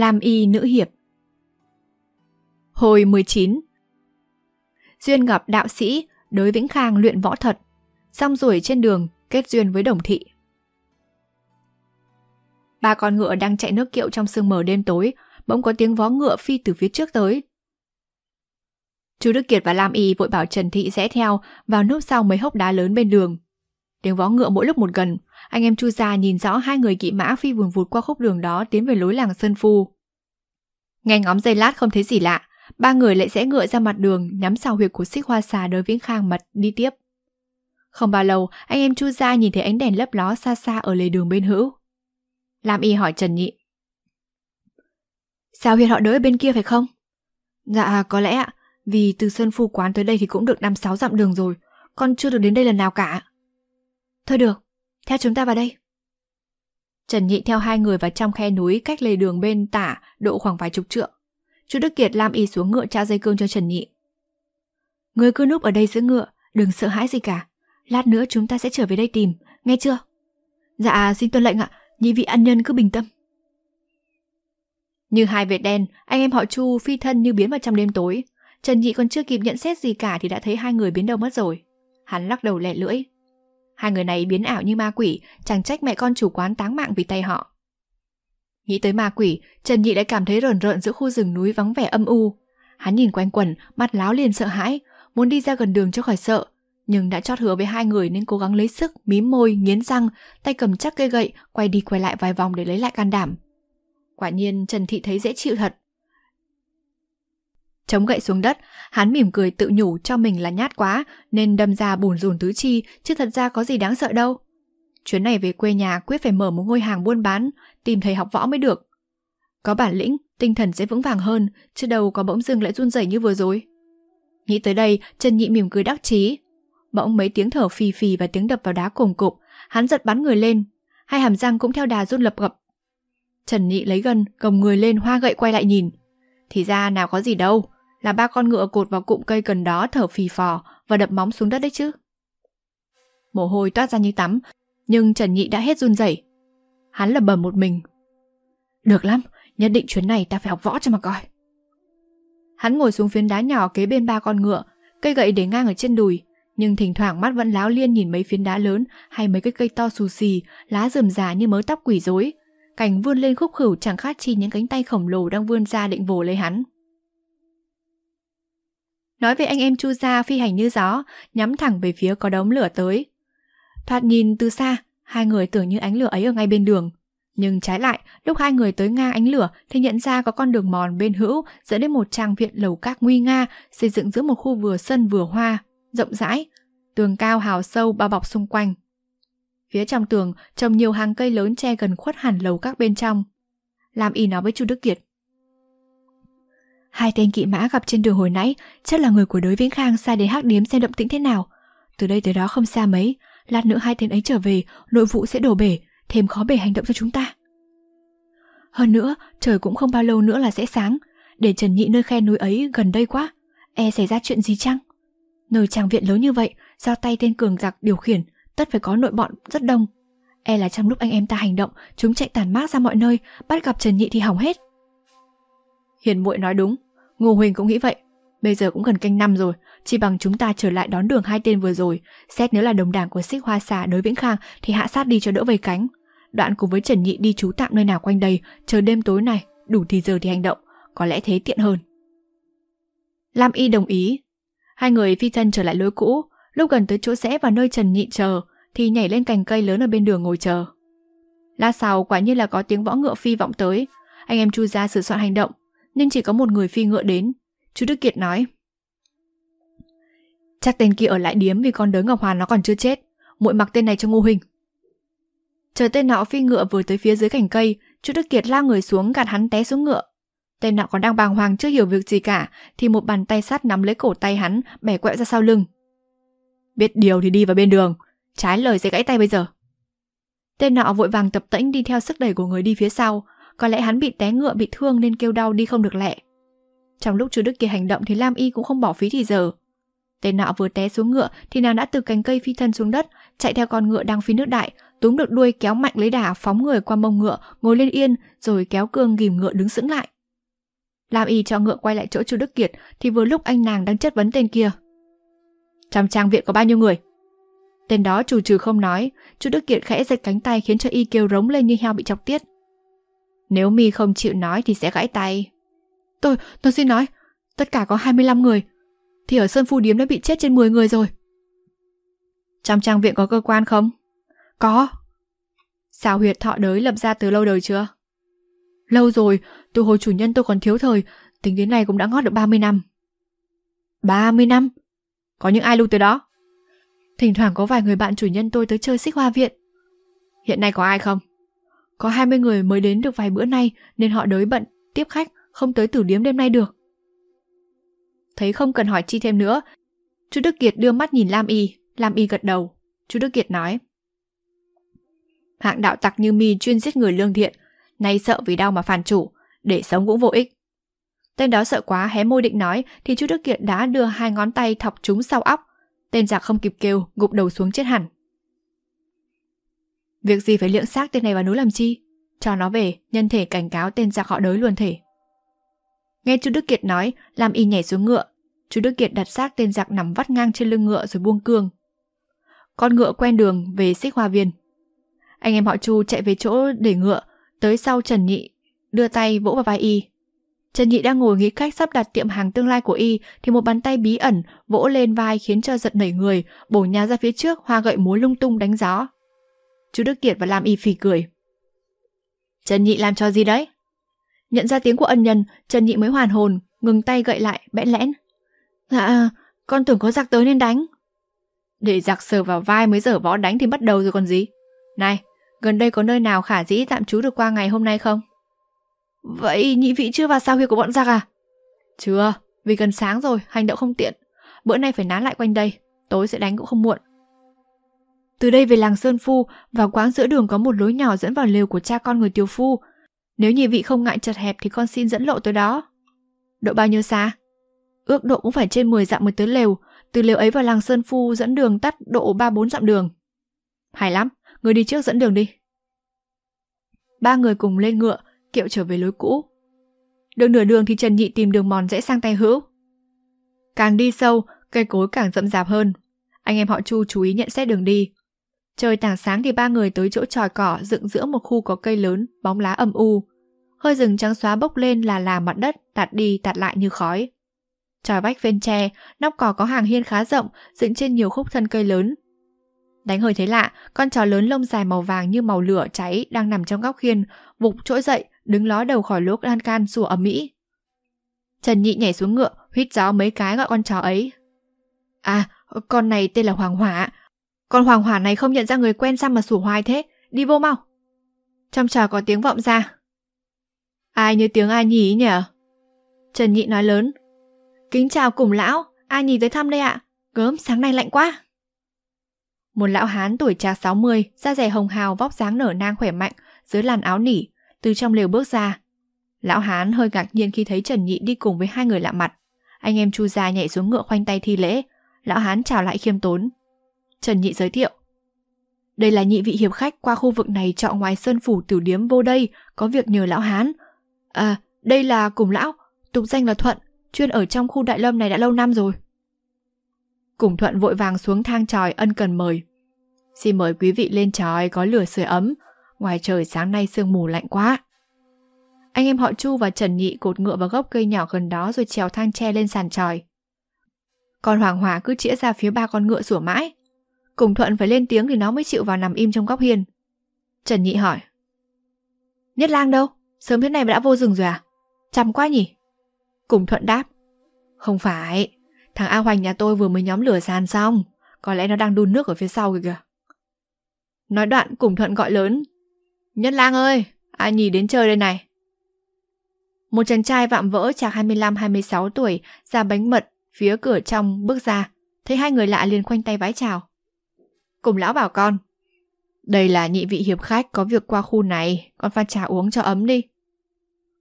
Lam Y Nữ Hiệp Hồi 19 Duyên gặp đạo sĩ, đối Vĩnh Khang luyện võ thuật, xong rồi trên đường kết duyên với đồng thị. Ba con ngựa đang chạy nước kiệu trong sương mờ đêm tối, bỗng có tiếng vó ngựa phi từ phía trước tới. Chú Đức Kiệt và Lam Y vội bảo Trần Thị rẽ theo vào núp sau mấy hốc đá lớn bên đường. Tiếng vó ngựa mỗi lúc một gần, anh em Chu già nhìn rõ hai người kỵ mã phi vùn vụt qua khúc đường đó tiến về lối làng Sơn Phu. Nghe ngóng giây lát không thấy gì lạ, ba người lại rẽ ngựa ra mặt đường nhắm sào huyệt của xích hoa xà đới viễn khang mật đi tiếp. Không bao lâu, anh em Chu gia nhìn thấy ánh đèn lấp ló xa xa ở lề đường bên hữu. Lam Y hỏi Trần Nhị. Sao huyệt họ đỡ bên kia phải không? Dạ, có lẽ ạ. Vì từ Sơn Phu Quán tới đây thì cũng được năm sáu dặm đường rồi. Con chưa được đến đây lần nào cả. Thôi được, theo chúng ta vào đây. Trần Nhị theo hai người vào trong khe núi cách lề đường bên tả độ khoảng vài chục trượng. Chú Đức Kiệt làm y xuống ngựa trao dây cương cho Trần Nhị. Người cứ núp ở đây giữa ngựa, đừng sợ hãi gì cả. Lát nữa chúng ta sẽ trở về đây tìm, nghe chưa? Dạ, xin tuân lệnh ạ, nhị vị ăn nhân cứ bình tâm. Như hai vệt đen, anh em họ Chu phi thân như biến vào trong đêm tối. Trần Nhị còn chưa kịp nhận xét gì cả thì đã thấy hai người biến đâu mất rồi. Hắn lắc đầu lẻ lưỡi. Hai người này biến ảo như ma quỷ, chẳng trách mẹ con chủ quán táng mạng vì tay họ. Nghĩ tới ma quỷ, Trần Nhị lại cảm thấy rờn rợn giữa khu rừng núi vắng vẻ âm u. Hắn nhìn quanh quẩn, mắt láo liền sợ hãi, muốn đi ra gần đường cho khỏi sợ. Nhưng đã chót hứa với hai người nên cố gắng lấy sức, mím môi, nghiến răng, tay cầm chắc cây gậy, quay đi quay lại vài vòng để lấy lại can đảm. Quả nhiên Trần Thị thấy dễ chịu thật, Chống gậy xuống đất, hắn mỉm cười tự nhủ cho mình là nhát quá nên đâm ra bùn rùn tứ chi chứ thật ra có gì đáng sợ đâu. Chuyến này về quê nhà quyết phải mở một ngôi hàng buôn bán, tìm thầy học võ mới được. Có bản lĩnh, tinh thần sẽ vững vàng hơn, chứ đâu có bỗng dưng lại run rẩy như vừa rồi. Nghĩ tới đây, Trần Nhị mỉm cười đắc chí. Bỗng mấy tiếng thở phì phì và tiếng đập vào đá cùng cục, hắn giật bắn người lên, hai hàm răng cũng theo đà run lập gập. Trần Nhị lấy gần, gồng người lên hoa gậy quay lại nhìn. Thì ra nào có gì đâu, là ba con ngựa cột vào cụm cây gần đó thở phì phò và đập móng xuống đất đấy chứ. Mồ hôi toát ra như tắm, nhưng Trần Nhị đã hết run rẩy. Hắn lẩm bầm một mình. Được lắm, nhất định chuyến này ta phải học võ cho mà coi. Hắn ngồi xuống phiến đá nhỏ kế bên ba con ngựa, cây gậy để ngang ở trên đùi, nhưng thỉnh thoảng mắt vẫn láo liên nhìn mấy phiến đá lớn hay mấy cái cây to xù xì, lá rườm rà như mớ tóc quỷ rối, cành vươn lên khúc khửu chẳng khác chi những cánh tay khổng lồ đang vươn ra định vồ lấy hắn nói về anh em Chu gia phi hành như gió, nhắm thẳng về phía có đống lửa tới. Thoạt nhìn từ xa, hai người tưởng như ánh lửa ấy ở ngay bên đường. Nhưng trái lại, lúc hai người tới ngang ánh lửa thì nhận ra có con đường mòn bên hữu dẫn đến một trang viện lầu các nguy nga xây dựng giữa một khu vừa sân vừa hoa, rộng rãi, tường cao hào sâu bao bọc xung quanh. Phía trong tường trồng nhiều hàng cây lớn che gần khuất hẳn lầu các bên trong. Làm y nói với Chu Đức Kiệt. Hai tên kỵ mã gặp trên đường hồi nãy chắc là người của đối Vĩnh Khang sai đến hắc điếm xem động tĩnh thế nào. Từ đây tới đó không xa mấy, lát nữa hai tên ấy trở về, nội vụ sẽ đổ bể, thêm khó bể hành động cho chúng ta. Hơn nữa, trời cũng không bao lâu nữa là sẽ sáng, để Trần Nhị nơi khe núi ấy gần đây quá, e xảy ra chuyện gì chăng? Nơi trang viện lớn như vậy, do tay tên cường giặc điều khiển, tất phải có nội bọn rất đông. E là trong lúc anh em ta hành động, chúng chạy tàn mát ra mọi nơi, bắt gặp Trần Nhị thì hỏng hết. Hiền muội nói đúng, Ngô Huỳnh cũng nghĩ vậy. Bây giờ cũng gần canh năm rồi, chỉ bằng chúng ta trở lại đón đường hai tên vừa rồi, xét nếu là đồng đảng của Xích Hoa Xà đối Vĩnh Khang thì hạ sát đi cho đỡ vây cánh. Đoạn cùng với Trần Nhị đi trú tạm nơi nào quanh đây, chờ đêm tối này, đủ thì giờ thì hành động, có lẽ thế tiện hơn. Lam Y đồng ý. Hai người phi thân trở lại lối cũ, lúc gần tới chỗ rẽ và nơi Trần Nhị chờ thì nhảy lên cành cây lớn ở bên đường ngồi chờ. La sào quả nhiên là có tiếng võ ngựa phi vọng tới, anh em Chu ra sửa soạn hành động, nhưng chỉ có một người phi ngựa đến. Chú Đức Kiệt nói. Chắc tên kia ở lại điếm vì con đới Ngọc Hoàn nó còn chưa chết. muội mặc tên này cho ngu hình. Chờ tên nọ phi ngựa vừa tới phía dưới cành cây, chú Đức Kiệt lao người xuống gạt hắn té xuống ngựa. Tên nọ còn đang bàng hoàng chưa hiểu việc gì cả, thì một bàn tay sắt nắm lấy cổ tay hắn, bẻ quẹo ra sau lưng. Biết điều thì đi vào bên đường, trái lời sẽ gãy tay bây giờ. Tên nọ vội vàng tập tễnh đi theo sức đẩy của người đi phía sau, có lẽ hắn bị té ngựa bị thương nên kêu đau đi không được lẹ. Trong lúc chú Đức Kiệt hành động thì Lam Y cũng không bỏ phí thì giờ. Tên nọ vừa té xuống ngựa thì nàng đã từ cành cây phi thân xuống đất, chạy theo con ngựa đang phi nước đại, túm được đuôi kéo mạnh lấy đà phóng người qua mông ngựa, ngồi lên yên rồi kéo cương ghim ngựa đứng sững lại. Lam Y cho ngựa quay lại chỗ chú Đức Kiệt thì vừa lúc anh nàng đang chất vấn tên kia. Trong trang viện có bao nhiêu người? Tên đó chủ trừ không nói, chú Đức Kiệt khẽ giật cánh tay khiến cho Y kêu rống lên như heo bị chọc tiết. Nếu mi không chịu nói thì sẽ gãy tay. Tôi, tôi xin nói, tất cả có 25 người. Thì ở Sơn Phu Điếm đã bị chết trên 10 người rồi. Trong trang viện có cơ quan không? Có. Sao huyệt thọ đới lập ra từ lâu đời chưa? Lâu rồi, từ hồi chủ nhân tôi còn thiếu thời, tính đến nay cũng đã ngót được 30 năm. 30 năm? Có những ai lưu từ đó? Thỉnh thoảng có vài người bạn chủ nhân tôi tới chơi xích hoa viện. Hiện nay có ai không? Có 20 người mới đến được vài bữa nay nên họ đới bận, tiếp khách, không tới tử điếm đêm nay được. Thấy không cần hỏi chi thêm nữa, chú Đức Kiệt đưa mắt nhìn Lam Y, Lam Y gật đầu. Chú Đức Kiệt nói. Hạng đạo tặc như mi chuyên giết người lương thiện, nay sợ vì đau mà phản chủ, để sống cũng vô ích. Tên đó sợ quá hé môi định nói thì chú Đức Kiệt đã đưa hai ngón tay thọc chúng sau óc. Tên giặc không kịp kêu, gục đầu xuống chết hẳn. Việc gì phải liễng xác tên này vào núi làm chi? Cho nó về, nhân thể cảnh cáo tên giặc họ đới luôn thể. Nghe chú Đức Kiệt nói, làm y nhảy xuống ngựa. Chú Đức Kiệt đặt xác tên giặc nằm vắt ngang trên lưng ngựa rồi buông cương. Con ngựa quen đường về xích hoa viên. Anh em họ Chu chạy về chỗ để ngựa, tới sau Trần Nhị, đưa tay vỗ vào vai y. Trần Nhị đang ngồi nghĩ cách sắp đặt tiệm hàng tương lai của y thì một bàn tay bí ẩn vỗ lên vai khiến cho giật nảy người, bổ nhà ra phía trước, hoa gậy múa lung tung đánh gió. Chú Đức Kiệt và Lam Y phì cười. Trần Nhị làm cho gì đấy? Nhận ra tiếng của ân nhân, Trần Nhị mới hoàn hồn, ngừng tay gậy lại, bẽn lẽn. Dạ, con tưởng có giặc tới nên đánh. Để giặc sờ vào vai mới dở võ đánh thì bắt đầu rồi còn gì. Này, gần đây có nơi nào khả dĩ tạm trú được qua ngày hôm nay không? Vậy nhị vị chưa vào sao huyệt của bọn giặc à? Chưa, vì gần sáng rồi, hành động không tiện. Bữa nay phải ná lại quanh đây, tối sẽ đánh cũng không muộn. Từ đây về làng Sơn Phu, vào quãng giữa đường có một lối nhỏ dẫn vào lều của cha con người tiêu Phu. Nếu nhị vị không ngại chật hẹp thì con xin dẫn lộ tới đó. Độ bao nhiêu xa? Ước độ cũng phải trên 10 dặm mới tới lều, từ lều ấy vào làng Sơn Phu dẫn đường tắt độ 3-4 dặm đường. Hay lắm, người đi trước dẫn đường đi. Ba người cùng lên ngựa, kiệu trở về lối cũ. Được nửa đường thì Trần Nhị tìm đường mòn dễ sang tay hữu. Càng đi sâu, cây cối càng rậm rạp hơn. Anh em họ Chu chú ý nhận xét đường đi, Trời tảng sáng thì ba người tới chỗ tròi cỏ dựng giữa một khu có cây lớn, bóng lá âm u. Hơi rừng trắng xóa bốc lên là là mặt đất, tạt đi tạt lại như khói. Tròi vách ven tre, nóc cỏ có hàng hiên khá rộng, dựng trên nhiều khúc thân cây lớn. Đánh hơi thấy lạ, con chó lớn lông dài màu vàng như màu lửa cháy đang nằm trong góc hiên, vụt trỗi dậy, đứng ló đầu khỏi lỗ lan can sủa ầm ĩ. Trần Nhị nhảy xuống ngựa, huýt gió mấy cái gọi con chó ấy. À, con này tên là Hoàng Hỏa, con hoàng hỏa này không nhận ra người quen sao mà sủ hoài thế, đi vô mau. Trong trà có tiếng vọng ra. Ai như tiếng ai nhỉ nhỉ? Trần Nhị nói lớn. Kính chào cùng lão, ai nhỉ tới thăm đây ạ? Gớm, sáng nay lạnh quá. Một lão hán tuổi trà 60, da dày hồng hào vóc dáng nở nang khỏe mạnh, dưới làn áo nỉ, từ trong lều bước ra. Lão hán hơi ngạc nhiên khi thấy Trần Nhị đi cùng với hai người lạ mặt. Anh em Chu gia nhảy xuống ngựa khoanh tay thi lễ. Lão hán chào lại khiêm tốn. Trần Nhị giới thiệu. Đây là nhị vị hiệp khách qua khu vực này chọn ngoài sơn phủ tiểu điếm vô đây, có việc nhờ lão Hán. À, đây là Cùng Lão, tục danh là Thuận, chuyên ở trong khu đại lâm này đã lâu năm rồi. Cùng Thuận vội vàng xuống thang tròi ân cần mời. Xin mời quý vị lên tròi có lửa sưởi ấm, ngoài trời sáng nay sương mù lạnh quá. Anh em họ Chu và Trần Nhị cột ngựa vào gốc cây nhỏ gần đó rồi trèo thang tre lên sàn tròi. còn Hoàng Hòa cứ chĩa ra phía ba con ngựa sủa mãi. Cùng Thuận phải lên tiếng thì nó mới chịu vào nằm im trong góc hiên. Trần Nhị hỏi. Nhất lang đâu? Sớm thế này mà đã vô rừng rồi à? Chằm quá nhỉ? Cùng Thuận đáp. Không phải, thằng A Hoành nhà tôi vừa mới nhóm lửa sàn xong. Có lẽ nó đang đun nước ở phía sau kìa Nói đoạn Cùng Thuận gọi lớn. Nhất lang ơi, ai nhì đến chơi đây này? Một chàng trai vạm vỡ chạc 25-26 tuổi ra bánh mật phía cửa trong bước ra. Thấy hai người lạ liền khoanh tay vái chào cùng lão bảo con. Đây là nhị vị hiệp khách có việc qua khu này, con pha trà uống cho ấm đi.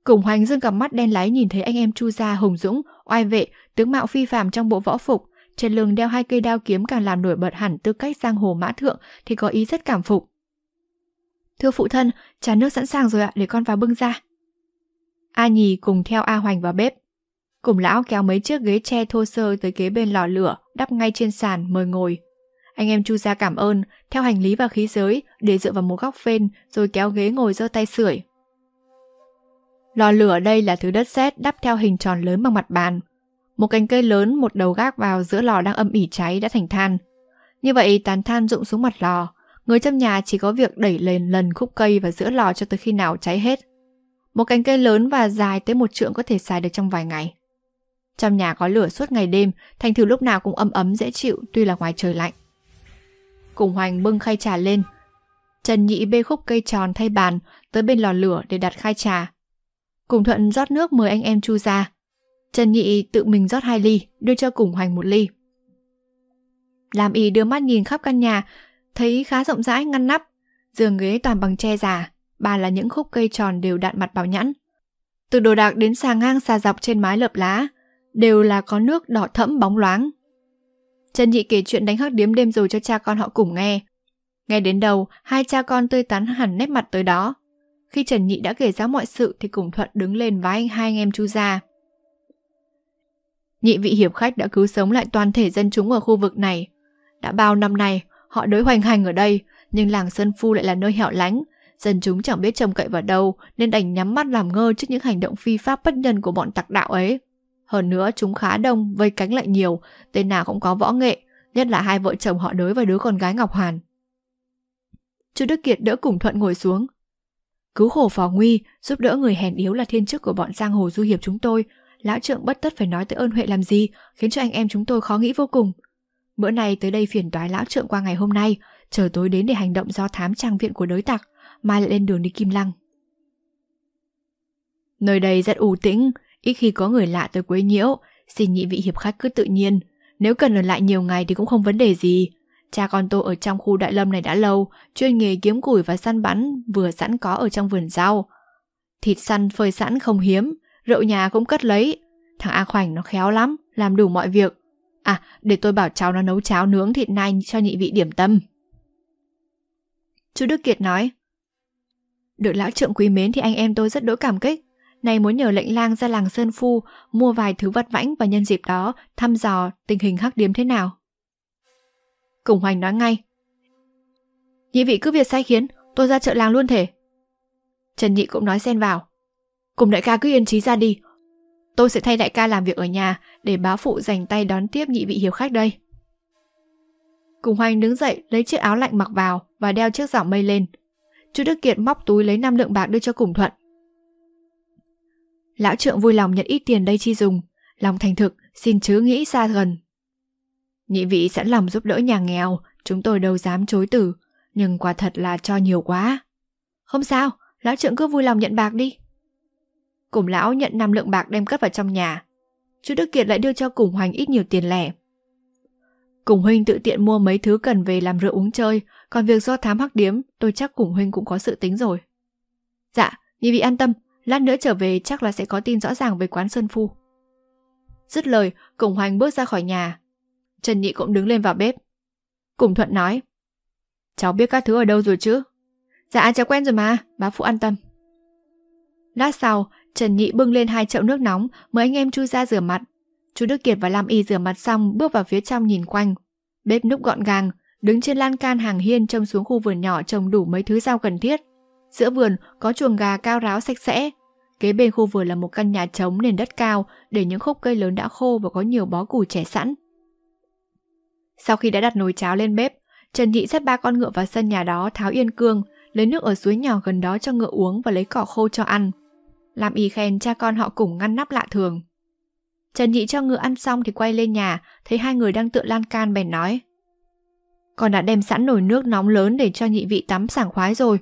cùng hoành dương cặp mắt đen láy nhìn thấy anh em Chu Gia hùng dũng, oai vệ, tướng mạo phi phàm trong bộ võ phục, trên lưng đeo hai cây đao kiếm càng làm nổi bật hẳn tư cách giang hồ mã thượng thì có ý rất cảm phục. Thưa phụ thân, trà nước sẵn sàng rồi ạ, để con vào bưng ra. A Nhì cùng theo A Hoành vào bếp. Cùng lão kéo mấy chiếc ghế tre thô sơ tới kế bên lò lửa, đắp ngay trên sàn mời ngồi. Anh em Chu ra cảm ơn, theo hành lý và khí giới để dựa vào một góc phên rồi kéo ghế ngồi giơ tay sưởi. Lò lửa ở đây là thứ đất sét đắp theo hình tròn lớn bằng mặt bàn. Một cành cây lớn một đầu gác vào giữa lò đang âm ỉ cháy đã thành than. Như vậy tàn than rụng xuống mặt lò, người trong nhà chỉ có việc đẩy lên lần khúc cây và giữa lò cho tới khi nào cháy hết. Một cành cây lớn và dài tới một trượng có thể xài được trong vài ngày. Trong nhà có lửa suốt ngày đêm, thành thử lúc nào cũng ấm ấm dễ chịu tuy là ngoài trời lạnh cùng Hoành bưng khay trà lên. Trần Nhị bê khúc cây tròn thay bàn tới bên lò lửa để đặt khai trà. Cùng Thuận rót nước mời anh em Chu ra. Trần Nhị tự mình rót hai ly, đưa cho Cùng Hoành một ly. Làm ý đưa mắt nhìn khắp căn nhà, thấy khá rộng rãi ngăn nắp, giường ghế toàn bằng tre già, bà là những khúc cây tròn đều đạn mặt bảo nhẵn. Từ đồ đạc đến xà ngang xà dọc trên mái lợp lá, đều là có nước đỏ thẫm bóng loáng, Trần Nhị kể chuyện đánh hắc điếm đêm rồi cho cha con họ cùng nghe. Nghe đến đầu, hai cha con tươi tắn hẳn nét mặt tới đó. Khi Trần Nhị đã kể ra mọi sự thì cùng Thuận đứng lên vái anh hai anh em chu ra. Nhị vị hiệp khách đã cứu sống lại toàn thể dân chúng ở khu vực này. Đã bao năm nay, họ đối hoành hành ở đây, nhưng làng Sơn Phu lại là nơi hẻo lánh. Dân chúng chẳng biết trông cậy vào đâu nên đành nhắm mắt làm ngơ trước những hành động phi pháp bất nhân của bọn tặc đạo ấy. Hơn nữa chúng khá đông, vây cánh lại nhiều, tên nào cũng có võ nghệ, nhất là hai vợ chồng họ đới và đứa con gái Ngọc hoàn Chu Đức Kiệt đỡ cùng Thuận ngồi xuống. Cứu khổ phò nguy, giúp đỡ người hèn yếu là thiên chức của bọn giang hồ du hiệp chúng tôi. Lão trượng bất tất phải nói tới ơn huệ làm gì, khiến cho anh em chúng tôi khó nghĩ vô cùng. Bữa nay tới đây phiền toái lão trượng qua ngày hôm nay, chờ tối đến để hành động do thám trang viện của đới tặc, mai lại lên đường đi Kim Lăng. Nơi đây rất u tĩnh, Ít khi có người lạ tới quấy nhiễu, xin nhị vị hiệp khách cứ tự nhiên. Nếu cần ở lại nhiều ngày thì cũng không vấn đề gì. Cha con tôi ở trong khu đại lâm này đã lâu, chuyên nghề kiếm củi và săn bắn vừa sẵn có ở trong vườn rau. Thịt săn phơi sẵn không hiếm, rượu nhà cũng cất lấy. Thằng A Khoảnh nó khéo lắm, làm đủ mọi việc. À, để tôi bảo cháu nó nấu cháo nướng thịt nai cho nhị vị điểm tâm. Chú Đức Kiệt nói, được lão trượng quý mến thì anh em tôi rất đỗi cảm kích. Này muốn nhờ lệnh lang ra làng Sơn Phu mua vài thứ vật vãnh và nhân dịp đó thăm dò tình hình hắc điếm thế nào. Củng hoành nói ngay. Nhị vị cứ việc sai khiến, tôi ra chợ làng luôn thể. Trần Nhị cũng nói xen vào. Cùng đại ca cứ yên trí ra đi. Tôi sẽ thay đại ca làm việc ở nhà để báo phụ dành tay đón tiếp nhị vị hiếu khách đây. Cùng hoành đứng dậy lấy chiếc áo lạnh mặc vào và đeo chiếc giỏ mây lên. Chú Đức Kiệt móc túi lấy năm lượng bạc đưa cho Cùng Thuận. Lão trượng vui lòng nhận ít tiền đây chi dùng, lòng thành thực, xin chứ nghĩ xa gần. Nhị vị sẵn lòng giúp đỡ nhà nghèo, chúng tôi đâu dám chối từ, nhưng quả thật là cho nhiều quá. Không sao, lão trượng cứ vui lòng nhận bạc đi. Cùng lão nhận năm lượng bạc đem cất vào trong nhà. Chú Đức Kiệt lại đưa cho Cùng Hoành ít nhiều tiền lẻ. Cùng Huynh tự tiện mua mấy thứ cần về làm rượu uống chơi, còn việc do thám hắc điếm, tôi chắc Cùng Huynh cũng có sự tính rồi. Dạ, nhị vị an tâm, Lát nữa trở về chắc là sẽ có tin rõ ràng về quán Sơn Phu. Dứt lời, Cổng Hoành bước ra khỏi nhà. Trần Nhị cũng đứng lên vào bếp. Cổng Thuận nói. Cháu biết các thứ ở đâu rồi chứ? Dạ, cháu quen rồi mà, bá phụ an tâm. Lát sau, Trần Nhị bưng lên hai chậu nước nóng mời anh em chui ra rửa mặt. Chú Đức Kiệt và Lam Y rửa mặt xong bước vào phía trong nhìn quanh. Bếp núc gọn gàng, đứng trên lan can hàng hiên trông xuống khu vườn nhỏ trồng đủ mấy thứ rau cần thiết. Giữa vườn có chuồng gà cao ráo sạch sẽ, Kế bên khu vườn là một căn nhà trống nền đất cao để những khúc cây lớn đã khô và có nhiều bó củ trẻ sẵn. Sau khi đã đặt nồi cháo lên bếp, Trần Nhị dắt ba con ngựa vào sân nhà đó tháo yên cương, lấy nước ở suối nhỏ gần đó cho ngựa uống và lấy cỏ khô cho ăn. Làm ý khen cha con họ cùng ngăn nắp lạ thường. Trần Nhị cho ngựa ăn xong thì quay lên nhà, thấy hai người đang tựa lan can bèn nói. Con đã đem sẵn nồi nước nóng lớn để cho nhị vị tắm sảng khoái rồi,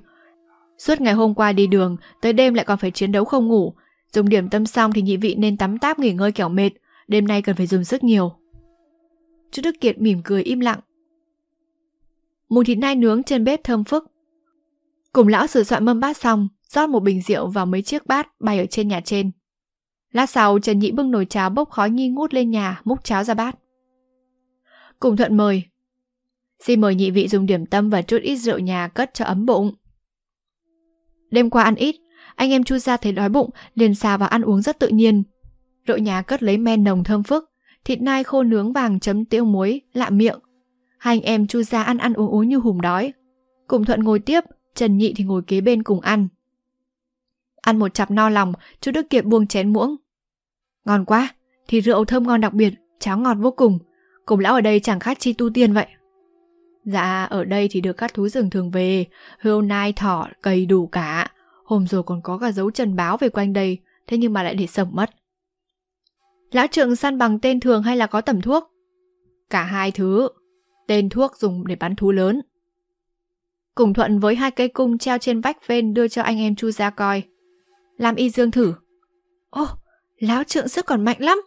Suốt ngày hôm qua đi đường, tới đêm lại còn phải chiến đấu không ngủ. Dùng điểm tâm xong thì nhị vị nên tắm táp nghỉ ngơi kẻo mệt, đêm nay cần phải dùng sức nhiều. Chú Đức Kiệt mỉm cười im lặng. Mùi thịt nai nướng trên bếp thơm phức. Cùng lão sửa soạn mâm bát xong, rót một bình rượu vào mấy chiếc bát bày ở trên nhà trên. Lát sau, Trần Nhị bưng nồi cháo bốc khói nghi ngút lên nhà, múc cháo ra bát. Cùng thuận mời. Xin mời nhị vị dùng điểm tâm và chút ít rượu nhà cất cho ấm bụng. Đêm qua ăn ít, anh em Chu ra thấy đói bụng, liền xà vào ăn uống rất tự nhiên. Đỗ nhà cất lấy men nồng thơm phức, thịt nai khô nướng vàng chấm tiêu muối, lạ miệng. Hai anh em Chu ra ăn ăn uống uống như hùm đói. Cùng Thuận ngồi tiếp, Trần Nhị thì ngồi kế bên cùng ăn. Ăn một chặp no lòng, chú Đức Kiệt buông chén muỗng. Ngon quá, thì rượu thơm ngon đặc biệt, cháo ngọt vô cùng. Cùng lão ở đây chẳng khác chi tu tiên vậy. Dạ, ở đây thì được các thú rừng thường về, hươu nai thỏ cây đủ cả. Hôm rồi còn có cả dấu trần báo về quanh đây, thế nhưng mà lại để sầm mất. Lão trượng săn bằng tên thường hay là có tẩm thuốc? Cả hai thứ. Tên thuốc dùng để bắn thú lớn. Cùng thuận với hai cây cung treo trên vách ven đưa cho anh em Chu ra coi. Làm y dương thử. Ô, oh, lão trượng sức còn mạnh lắm.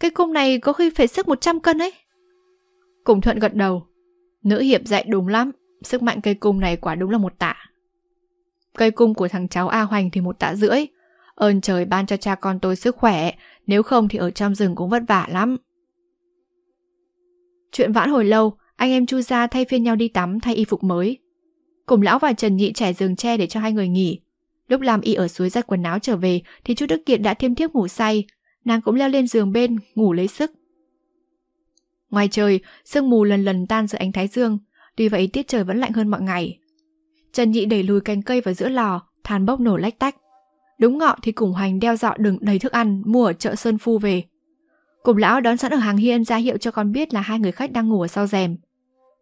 Cây cung này có khi phải sức 100 cân ấy. Cùng thuận gật đầu, Nữ hiệp dạy đúng lắm, sức mạnh cây cung này quả đúng là một tạ. Cây cung của thằng cháu A Hoành thì một tạ rưỡi. Ơn trời ban cho cha con tôi sức khỏe, nếu không thì ở trong rừng cũng vất vả lắm. Chuyện vãn hồi lâu, anh em Chu ra thay phiên nhau đi tắm thay y phục mới. Cùng lão và Trần Nhị trải giường tre để cho hai người nghỉ. Lúc làm y ở suối giặt quần áo trở về thì chú Đức Kiệt đã thiêm thiếp ngủ say. Nàng cũng leo lên giường bên, ngủ lấy sức. Ngoài trời, sương mù lần lần tan dưới ánh thái dương, tuy vậy tiết trời vẫn lạnh hơn mọi ngày. Trần Nhị đẩy lùi cành cây vào giữa lò, than bốc nổ lách tách. Đúng ngọ thì Củng Hoành đeo dọ đựng đầy thức ăn mua ở chợ Sơn Phu về. Củng lão đón sẵn ở hàng hiên ra hiệu cho con biết là hai người khách đang ngủ ở sau rèm.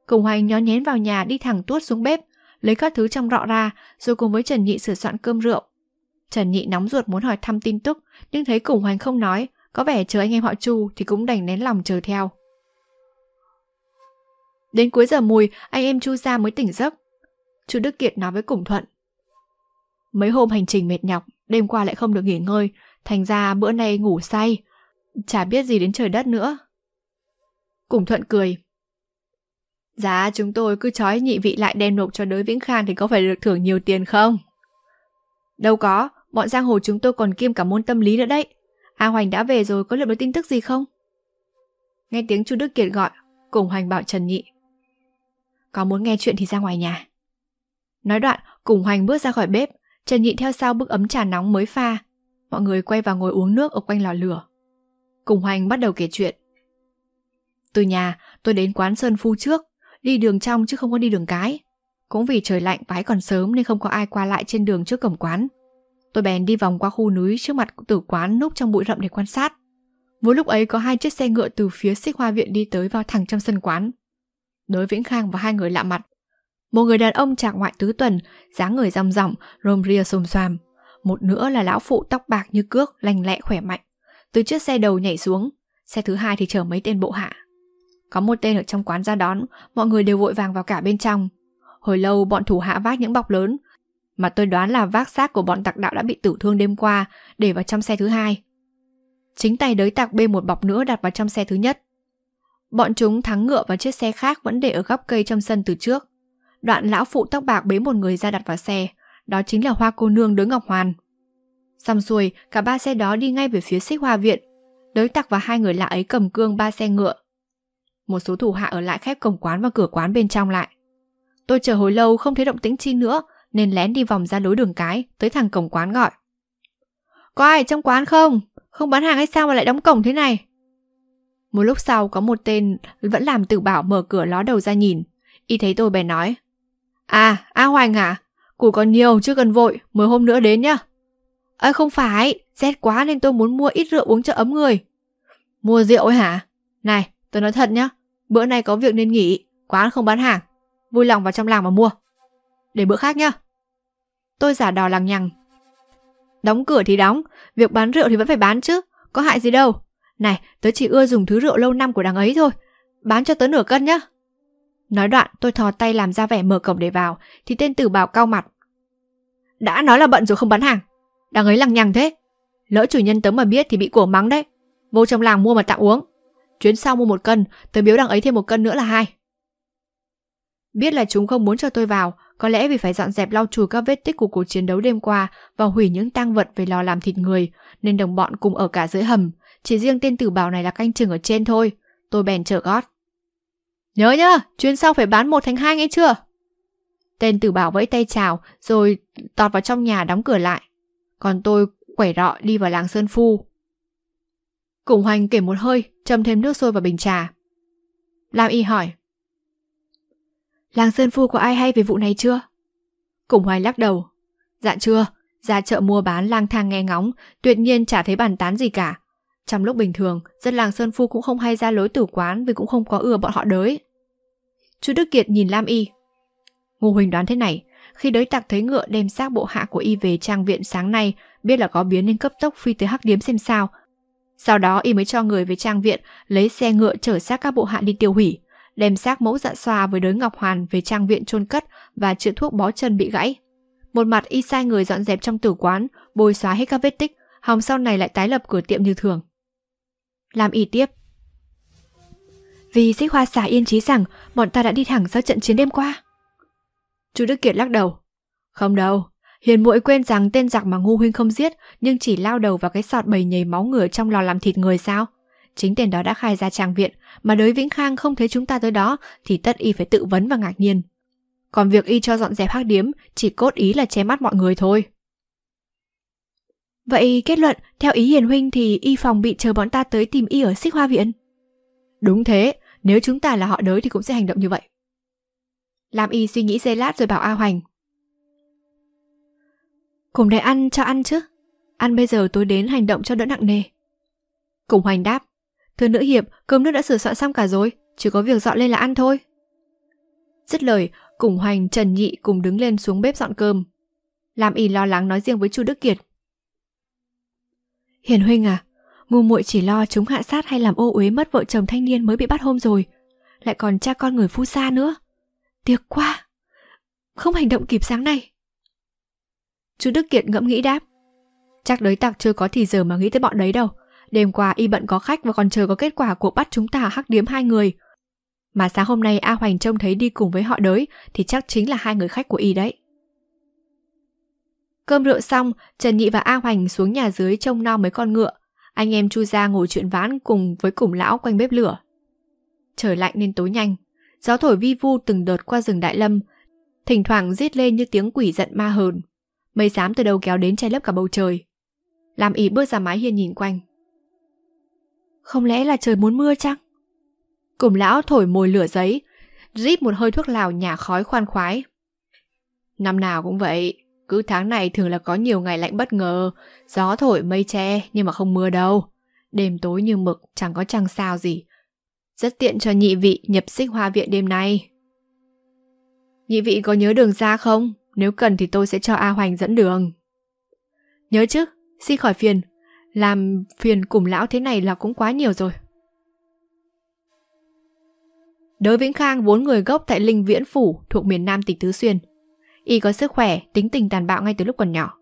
Củng Hoành nhón nhén vào nhà đi thẳng tuốt xuống bếp, lấy các thứ trong rọ ra rồi cùng với Trần Nhị sửa soạn cơm rượu. Trần Nhị nóng ruột muốn hỏi thăm tin tức, nhưng thấy Củng Hoành không nói, có vẻ chờ anh em họ Chu thì cũng đành nén lòng chờ theo. Đến cuối giờ mùi, anh em Chu ra mới tỉnh giấc. Chu Đức Kiệt nói với Củng Thuận. Mấy hôm hành trình mệt nhọc, đêm qua lại không được nghỉ ngơi, thành ra bữa nay ngủ say, chả biết gì đến trời đất nữa. Củng Thuận cười. Giá dạ, chúng tôi cứ trói nhị vị lại đem nộp cho đới Vĩnh Khang thì có phải được thưởng nhiều tiền không? Đâu có, bọn giang hồ chúng tôi còn kiêm cả môn tâm lý nữa đấy. A Hoành đã về rồi, có liệu được tin tức gì không? Nghe tiếng Chu Đức Kiệt gọi, cùng Hoành bảo Trần Nhị. Có muốn nghe chuyện thì ra ngoài nhà. Nói đoạn, Củng Hoành bước ra khỏi bếp, Trần Nhị theo sau bức ấm trà nóng mới pha. Mọi người quay vào ngồi uống nước ở quanh lò lửa. Củng Hoành bắt đầu kể chuyện. Từ nhà, tôi đến quán Sơn Phu trước, đi đường trong chứ không có đi đường cái. Cũng vì trời lạnh và còn sớm nên không có ai qua lại trên đường trước cổng quán. Tôi bèn đi vòng qua khu núi trước mặt tử quán núp trong bụi rậm để quan sát. Mỗi lúc ấy có hai chiếc xe ngựa từ phía xích hoa viện đi tới vào thẳng trong sân quán đối Vĩnh Khang và hai người lạ mặt. Một người đàn ông trạng ngoại tứ tuần, dáng người rong ròng, rôm ria xồm xoàm. Một nữa là lão phụ tóc bạc như cước, lành lẹ khỏe mạnh. Từ chiếc xe đầu nhảy xuống, xe thứ hai thì chở mấy tên bộ hạ. Có một tên ở trong quán ra đón, mọi người đều vội vàng vào cả bên trong. Hồi lâu bọn thủ hạ vác những bọc lớn, mà tôi đoán là vác xác của bọn tặc đạo đã bị tử thương đêm qua, để vào trong xe thứ hai. Chính tay đới tặc bê một bọc nữa đặt vào trong xe thứ nhất. Bọn chúng thắng ngựa và chiếc xe khác vẫn để ở góc cây trong sân từ trước. Đoạn lão phụ tóc bạc bế một người ra đặt vào xe, đó chính là hoa cô nương đới Ngọc Hoàn. Xong xuôi, cả ba xe đó đi ngay về phía xích hoa viện. Đới tặc và hai người lạ ấy cầm cương ba xe ngựa. Một số thủ hạ ở lại khép cổng quán và cửa quán bên trong lại. Tôi chờ hồi lâu không thấy động tĩnh chi nữa, nên lén đi vòng ra lối đường cái, tới thằng cổng quán gọi. Có ai trong quán không? Không bán hàng hay sao mà lại đóng cổng thế này? Một lúc sau có một tên vẫn làm tử bảo mở cửa ló đầu ra nhìn. Y thấy tôi bèn nói. À, A Hoành à? Củ còn nhiều chứ cần vội, mới hôm nữa đến nhá. Ơ không phải, rét quá nên tôi muốn mua ít rượu uống cho ấm người. Mua rượu ấy hả? Này, tôi nói thật nhá, bữa nay có việc nên nghỉ, quán không bán hàng. Vui lòng vào trong làng mà mua. Để bữa khác nhá. Tôi giả đò lằng nhằng. Đóng cửa thì đóng, việc bán rượu thì vẫn phải bán chứ, có hại gì đâu. Này, tớ chỉ ưa dùng thứ rượu lâu năm của đằng ấy thôi. Bán cho tớ nửa cân nhá. Nói đoạn tôi thò tay làm ra vẻ mở cổng để vào Thì tên tử bảo cao mặt Đã nói là bận rồi không bán hàng đằng ấy lằng nhằng thế Lỡ chủ nhân tớ mà biết thì bị cổ mắng đấy Vô trong làng mua mà tạm uống Chuyến sau mua một cân Tớ biếu đằng ấy thêm một cân nữa là hai Biết là chúng không muốn cho tôi vào Có lẽ vì phải dọn dẹp lau chùi các vết tích của cuộc chiến đấu đêm qua Và hủy những tang vật về lò làm thịt người Nên đồng bọn cùng ở cả dưới hầm chỉ riêng tên tử bảo này là canh chừng ở trên thôi. Tôi bèn trở gót. Nhớ nhá, chuyến sau phải bán một thành hai nghe chưa? Tên tử bảo vẫy tay chào rồi tọt vào trong nhà đóng cửa lại. Còn tôi quẩy rọ đi vào làng Sơn Phu. củng hoành kể một hơi, châm thêm nước sôi vào bình trà. Lam y hỏi. Làng Sơn Phu có ai hay về vụ này chưa? củng hoành lắc đầu. Dạ chưa, ra chợ mua bán lang thang nghe ngóng, tuyệt nhiên chả thấy bàn tán gì cả. Trong lúc bình thường, dân làng Sơn Phu cũng không hay ra lối tử quán vì cũng không có ưa bọn họ đới. Chú Đức Kiệt nhìn Lam Y. Ngô Huỳnh đoán thế này, khi đới tặc thấy ngựa đem xác bộ hạ của y về trang viện sáng nay, biết là có biến nên cấp tốc phi tới hắc điếm xem sao. Sau đó y mới cho người về trang viện lấy xe ngựa chở xác các bộ hạ đi tiêu hủy, đem xác mẫu dạ xoa với đới Ngọc Hoàn về trang viện chôn cất và chữa thuốc bó chân bị gãy. Một mặt y sai người dọn dẹp trong tử quán, bôi xóa hết các vết tích, hòng sau này lại tái lập cửa tiệm như thường làm Y tiếp. Vì xích hoa xả yên trí rằng bọn ta đã đi thẳng sau trận chiến đêm qua. Chú Đức Kiệt lắc đầu. Không đâu, hiền muội quên rằng tên giặc mà ngu huynh không giết nhưng chỉ lao đầu vào cái sọt bầy nhầy máu ngửa trong lò làm thịt người sao? Chính tên đó đã khai ra trang viện, mà đới Vĩnh Khang không thấy chúng ta tới đó thì tất y phải tự vấn và ngạc nhiên. Còn việc y cho dọn dẹp hắc điếm chỉ cốt ý là che mắt mọi người thôi. Vậy kết luận, theo ý Hiền Huynh thì y phòng bị chờ bọn ta tới tìm y ở xích hoa viện? Đúng thế, nếu chúng ta là họ đới thì cũng sẽ hành động như vậy. làm y suy nghĩ giây lát rồi bảo A Hoành. Cùng để ăn cho ăn chứ. Ăn bây giờ tối đến hành động cho đỡ nặng nề. Cùng Hoành đáp. Thưa nữ hiệp, cơm nước đã sửa soạn xong cả rồi, chỉ có việc dọn lên là ăn thôi. Dứt lời, Cùng Hoành, Trần Nhị cùng đứng lên xuống bếp dọn cơm. làm y lo lắng nói riêng với Chu Đức Kiệt Hiền huynh à, ngu muội chỉ lo chúng hạ sát hay làm ô uế mất vợ chồng thanh niên mới bị bắt hôm rồi, lại còn cha con người phu xa nữa. Tiếc quá, không hành động kịp sáng nay. Chú Đức Kiệt ngẫm nghĩ đáp, chắc đối tặc chưa có thì giờ mà nghĩ tới bọn đấy đâu. Đêm qua y bận có khách và còn chờ có kết quả cuộc bắt chúng ta hắc điếm hai người. Mà sáng hôm nay A Hoành trông thấy đi cùng với họ đới thì chắc chính là hai người khách của y đấy. Cơm rượu xong, Trần Nhị và A Hoành xuống nhà dưới trông nom mấy con ngựa. Anh em Chu ra ngồi chuyện vãn cùng với cùng lão quanh bếp lửa. Trời lạnh nên tối nhanh, gió thổi vi vu từng đợt qua rừng Đại Lâm, thỉnh thoảng rít lên như tiếng quỷ giận ma hờn. Mây xám từ đầu kéo đến che lấp cả bầu trời. Làm ý bước ra mái hiên nhìn quanh. Không lẽ là trời muốn mưa chăng? Cùng lão thổi mồi lửa giấy, rít một hơi thuốc lào nhà khói khoan khoái. Năm nào cũng vậy, cứ tháng này thường là có nhiều ngày lạnh bất ngờ, gió thổi mây che nhưng mà không mưa đâu. Đêm tối như mực, chẳng có trăng sao gì. Rất tiện cho nhị vị nhập xích hoa viện đêm nay. Nhị vị có nhớ đường ra không? Nếu cần thì tôi sẽ cho A Hoành dẫn đường. Nhớ chứ, xin khỏi phiền. Làm phiền cùng lão thế này là cũng quá nhiều rồi. Đới Vĩnh Khang vốn người gốc tại Linh Viễn Phủ thuộc miền Nam tỉnh Tứ Xuyên – Y có sức khỏe, tính tình tàn bạo ngay từ lúc còn nhỏ.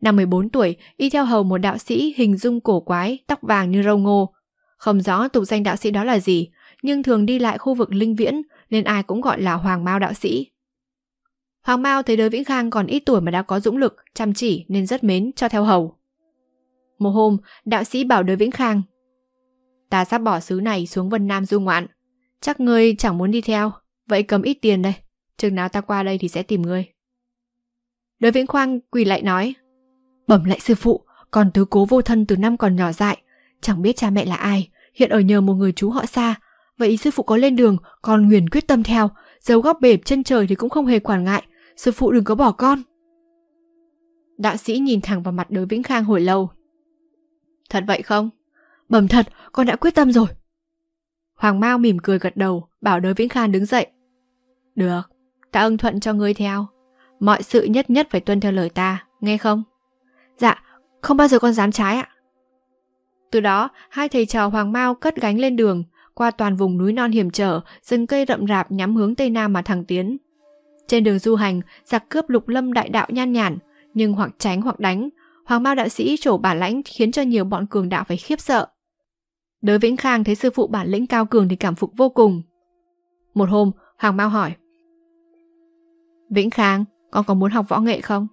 Năm 14 tuổi, y theo hầu một đạo sĩ hình dung cổ quái, tóc vàng như râu ngô. Không rõ tục danh đạo sĩ đó là gì, nhưng thường đi lại khu vực linh viễn nên ai cũng gọi là Hoàng Mao đạo sĩ. Hoàng Mao thấy đới Vĩnh Khang còn ít tuổi mà đã có dũng lực, chăm chỉ nên rất mến cho theo hầu. Một hôm, đạo sĩ bảo đới Vĩnh Khang Ta sắp bỏ xứ này xuống Vân Nam du ngoạn. Chắc ngươi chẳng muốn đi theo, vậy cầm ít tiền đây, Chừng nào ta qua đây thì sẽ tìm ngươi. Đối viễn khoang quỳ lại nói. Bẩm lại sư phụ, còn tứ cố vô thân từ năm còn nhỏ dại. Chẳng biết cha mẹ là ai, hiện ở nhờ một người chú họ xa. Vậy sư phụ có lên đường, còn nguyền quyết tâm theo. Dấu góc bể chân trời thì cũng không hề quản ngại. Sư phụ đừng có bỏ con. Đạo sĩ nhìn thẳng vào mặt đối Vĩnh Khang hồi lâu. Thật vậy không? Bẩm thật, con đã quyết tâm rồi. Hoàng Mao mỉm cười gật đầu, bảo đối Vĩnh Khang đứng dậy. Được, ta ưng thuận cho ngươi theo. Mọi sự nhất nhất phải tuân theo lời ta, nghe không? Dạ, không bao giờ con dám trái ạ. Từ đó, hai thầy trò Hoàng Mao cất gánh lên đường, qua toàn vùng núi non hiểm trở, rừng cây rậm rạp nhắm hướng Tây Nam mà thẳng tiến. Trên đường du hành, giặc cướp lục lâm đại đạo nhan nhản, nhưng hoặc tránh hoặc đánh, Hoàng Mao đạo sĩ trổ bản lãnh khiến cho nhiều bọn cường đạo phải khiếp sợ. Đới Vĩnh Khang thấy sư phụ bản lĩnh cao cường thì cảm phục vô cùng. Một hôm, Hoàng Mao hỏi, Vĩnh Khang, con có muốn học võ nghệ không?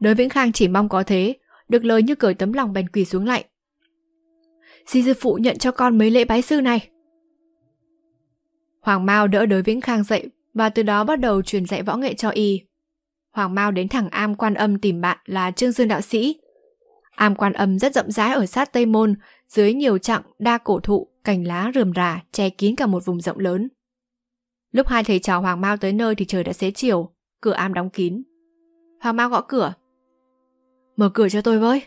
Đới Vĩnh Khang chỉ mong có thế, được lời như cởi tấm lòng bèn quỳ xuống lại. Xin sư phụ nhận cho con mấy lễ bái sư này. Hoàng Mao đỡ đới Vĩnh Khang dậy và từ đó bắt đầu truyền dạy võ nghệ cho y. Hoàng Mao đến thẳng am quan âm tìm bạn là Trương Dương đạo sĩ. Am quan âm rất rộng rãi ở sát Tây Môn, dưới nhiều chặng, đa cổ thụ, cành lá rườm rà, che kín cả một vùng rộng lớn. Lúc hai thầy trò Hoàng Mao tới nơi thì trời đã xế chiều, cửa am đóng kín. Hoàng Mao gõ cửa. Mở cửa cho tôi với.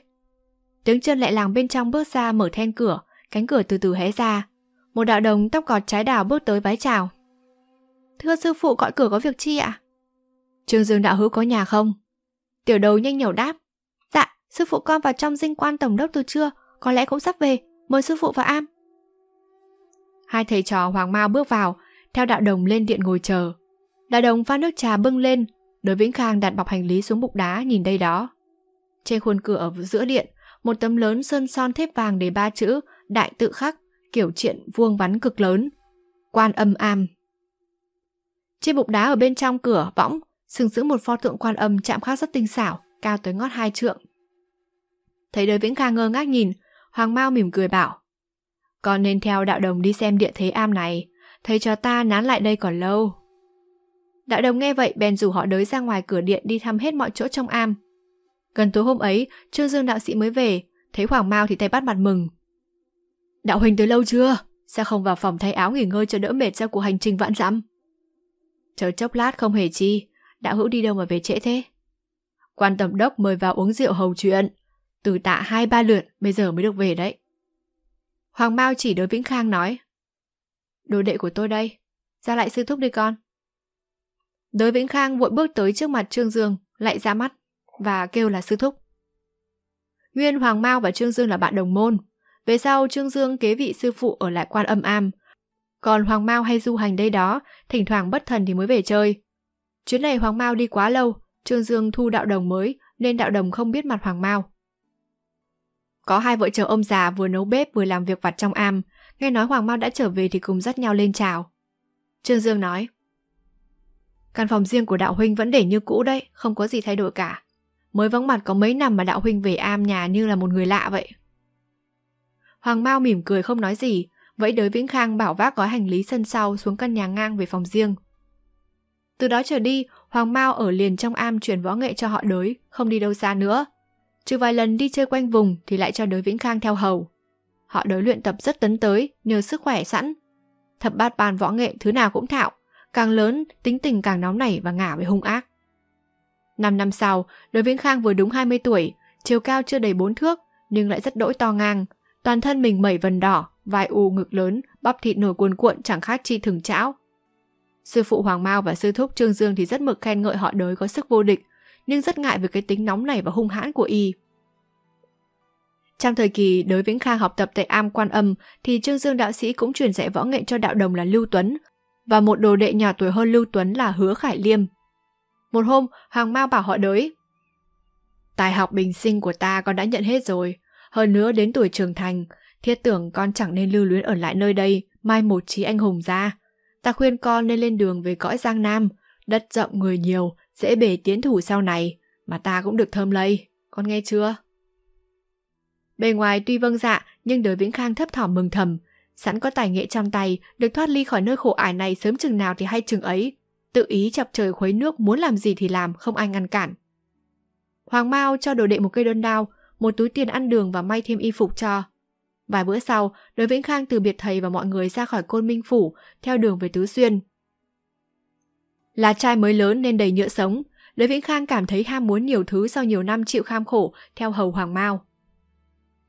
Tiếng chân lại làng bên trong bước ra mở then cửa, cánh cửa từ từ hé ra. Một đạo đồng tóc cọt trái đào bước tới vái chào. Thưa sư phụ gọi cửa có việc chi ạ? Trương Dương đạo hữu có nhà không? Tiểu đầu nhanh nhẩu đáp. Dạ, sư phụ con vào trong dinh quan tổng đốc từ trưa, có lẽ cũng sắp về, mời sư phụ vào am. Hai thầy trò Hoàng Mao bước vào, theo đạo đồng lên điện ngồi chờ. Đạo đồng pha nước trà bưng lên, đối Vĩnh Khang đặt bọc hành lý xuống bục đá nhìn đây đó. Trên khuôn cửa ở giữa điện, một tấm lớn sơn son thép vàng để ba chữ đại tự khắc, kiểu chuyện vuông vắn cực lớn. Quan âm am. Trên bục đá ở bên trong cửa võng, sừng sững một pho tượng quan âm chạm khắc rất tinh xảo, cao tới ngót hai trượng. Thấy đời Vĩnh Khang ngơ ngác nhìn, Hoàng Mao mỉm cười bảo Con nên theo đạo đồng đi xem địa thế am này Thấy cho ta nán lại đây còn lâu Đạo đồng nghe vậy bèn rủ họ đới ra ngoài cửa điện đi thăm hết mọi chỗ trong am Gần tối hôm ấy Trương Dương đạo sĩ mới về Thấy Hoàng Mao thì tay bắt mặt mừng Đạo huynh tới lâu chưa? Sao không vào phòng thay áo nghỉ ngơi cho đỡ mệt ra cuộc hành trình vãn dặm? Chờ chốc lát không hề chi Đạo hữu đi đâu mà về trễ thế? Quan tổng đốc mời vào uống rượu hầu chuyện Từ tạ hai ba lượt Bây giờ mới được về đấy Hoàng Mao chỉ đối Vĩnh Khang nói Đồ đệ của tôi đây. Ra lại sư thúc đi con. Đới Vĩnh Khang vội bước tới trước mặt Trương Dương, lại ra mắt và kêu là sư thúc. Nguyên Hoàng Mao và Trương Dương là bạn đồng môn. Về sau Trương Dương kế vị sư phụ ở lại quan âm am. Còn Hoàng Mao hay du hành đây đó, thỉnh thoảng bất thần thì mới về chơi. Chuyến này Hoàng Mao đi quá lâu, Trương Dương thu đạo đồng mới nên đạo đồng không biết mặt Hoàng Mao. Có hai vợ chồng ông già vừa nấu bếp vừa làm việc vặt trong am, Nghe nói Hoàng Mao đã trở về thì cùng dắt nhau lên chào. Trương Dương nói. Căn phòng riêng của đạo huynh vẫn để như cũ đấy, không có gì thay đổi cả. Mới vắng mặt có mấy năm mà đạo huynh về am nhà như là một người lạ vậy. Hoàng Mao mỉm cười không nói gì, vẫy đới Vĩnh Khang bảo vác gói hành lý sân sau xuống căn nhà ngang về phòng riêng. Từ đó trở đi, Hoàng Mao ở liền trong am chuyển võ nghệ cho họ đới, không đi đâu xa nữa. Trừ vài lần đi chơi quanh vùng thì lại cho đới Vĩnh Khang theo hầu. Họ đối luyện tập rất tấn tới, nhờ sức khỏe sẵn. Thập bát bàn võ nghệ thứ nào cũng thạo, càng lớn, tính tình càng nóng nảy và ngả về hung ác. năm năm sau, đối viên Khang vừa đúng 20 tuổi, chiều cao chưa đầy 4 thước, nhưng lại rất đỗi to ngang. Toàn thân mình mẩy vần đỏ, vai u ngực lớn, bắp thịt nổi cuồn cuộn chẳng khác chi thừng chảo. Sư phụ Hoàng Mao và sư thúc Trương Dương thì rất mực khen ngợi họ đới có sức vô địch, nhưng rất ngại về cái tính nóng này và hung hãn của y. Trong thời kỳ đối Vĩnh Khang học tập tại Am Quan Âm thì Trương Dương đạo sĩ cũng truyền dạy võ nghệ cho đạo đồng là Lưu Tuấn và một đồ đệ nhỏ tuổi hơn Lưu Tuấn là Hứa Khải Liêm. Một hôm, Hoàng Mao bảo họ đới. Tài học bình sinh của ta con đã nhận hết rồi, hơn nữa đến tuổi trưởng thành, thiết tưởng con chẳng nên lưu luyến ở lại nơi đây, mai một trí anh hùng ra. Ta khuyên con nên lên đường về cõi Giang Nam, đất rộng người nhiều, dễ bể tiến thủ sau này, mà ta cũng được thơm lây, con nghe chưa? Bề ngoài tuy vâng dạ, nhưng đối Vĩnh Khang thấp thỏm mừng thầm. Sẵn có tài nghệ trong tay, được thoát ly khỏi nơi khổ ải này sớm chừng nào thì hay chừng ấy. Tự ý chọc trời khuấy nước muốn làm gì thì làm, không ai ngăn cản. Hoàng Mao cho đồ đệ một cây đơn đao, một túi tiền ăn đường và may thêm y phục cho. Vài bữa sau, đối Vĩnh Khang từ biệt thầy và mọi người ra khỏi côn minh phủ, theo đường về Tứ Xuyên. Là trai mới lớn nên đầy nhựa sống, đối Vĩnh Khang cảm thấy ham muốn nhiều thứ sau nhiều năm chịu kham khổ theo hầu Hoàng Mao.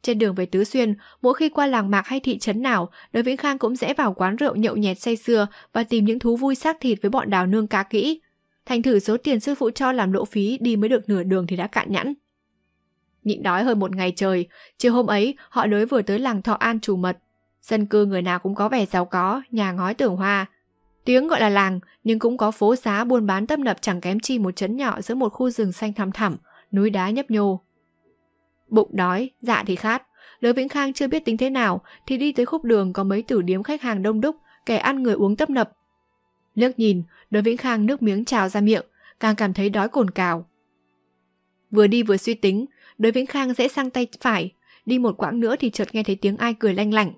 Trên đường về Tứ Xuyên, mỗi khi qua làng mạc hay thị trấn nào, đối Vĩnh Khang cũng rẽ vào quán rượu nhậu nhẹt say sưa và tìm những thú vui xác thịt với bọn đào nương cá kỹ. Thành thử số tiền sư phụ cho làm lộ phí đi mới được nửa đường thì đã cạn nhẵn. Nhịn đói hơn một ngày trời, chiều hôm ấy họ đới vừa tới làng Thọ An trù mật. Dân cư người nào cũng có vẻ giàu có, nhà ngói tưởng hoa. Tiếng gọi là làng, nhưng cũng có phố xá buôn bán tấp nập chẳng kém chi một trấn nhỏ giữa một khu rừng xanh thăm thẳm, núi đá nhấp nhô. Bụng đói, dạ thì khát. Lữ Vĩnh Khang chưa biết tính thế nào thì đi tới khúc đường có mấy tử điếm khách hàng đông đúc, kẻ ăn người uống tấp nập. Liếc nhìn, Lữ Vĩnh Khang nước miếng trào ra miệng, càng cảm thấy đói cồn cào. Vừa đi vừa suy tính, Đới Vĩnh Khang dễ sang tay phải, đi một quãng nữa thì chợt nghe thấy tiếng ai cười lanh lảnh.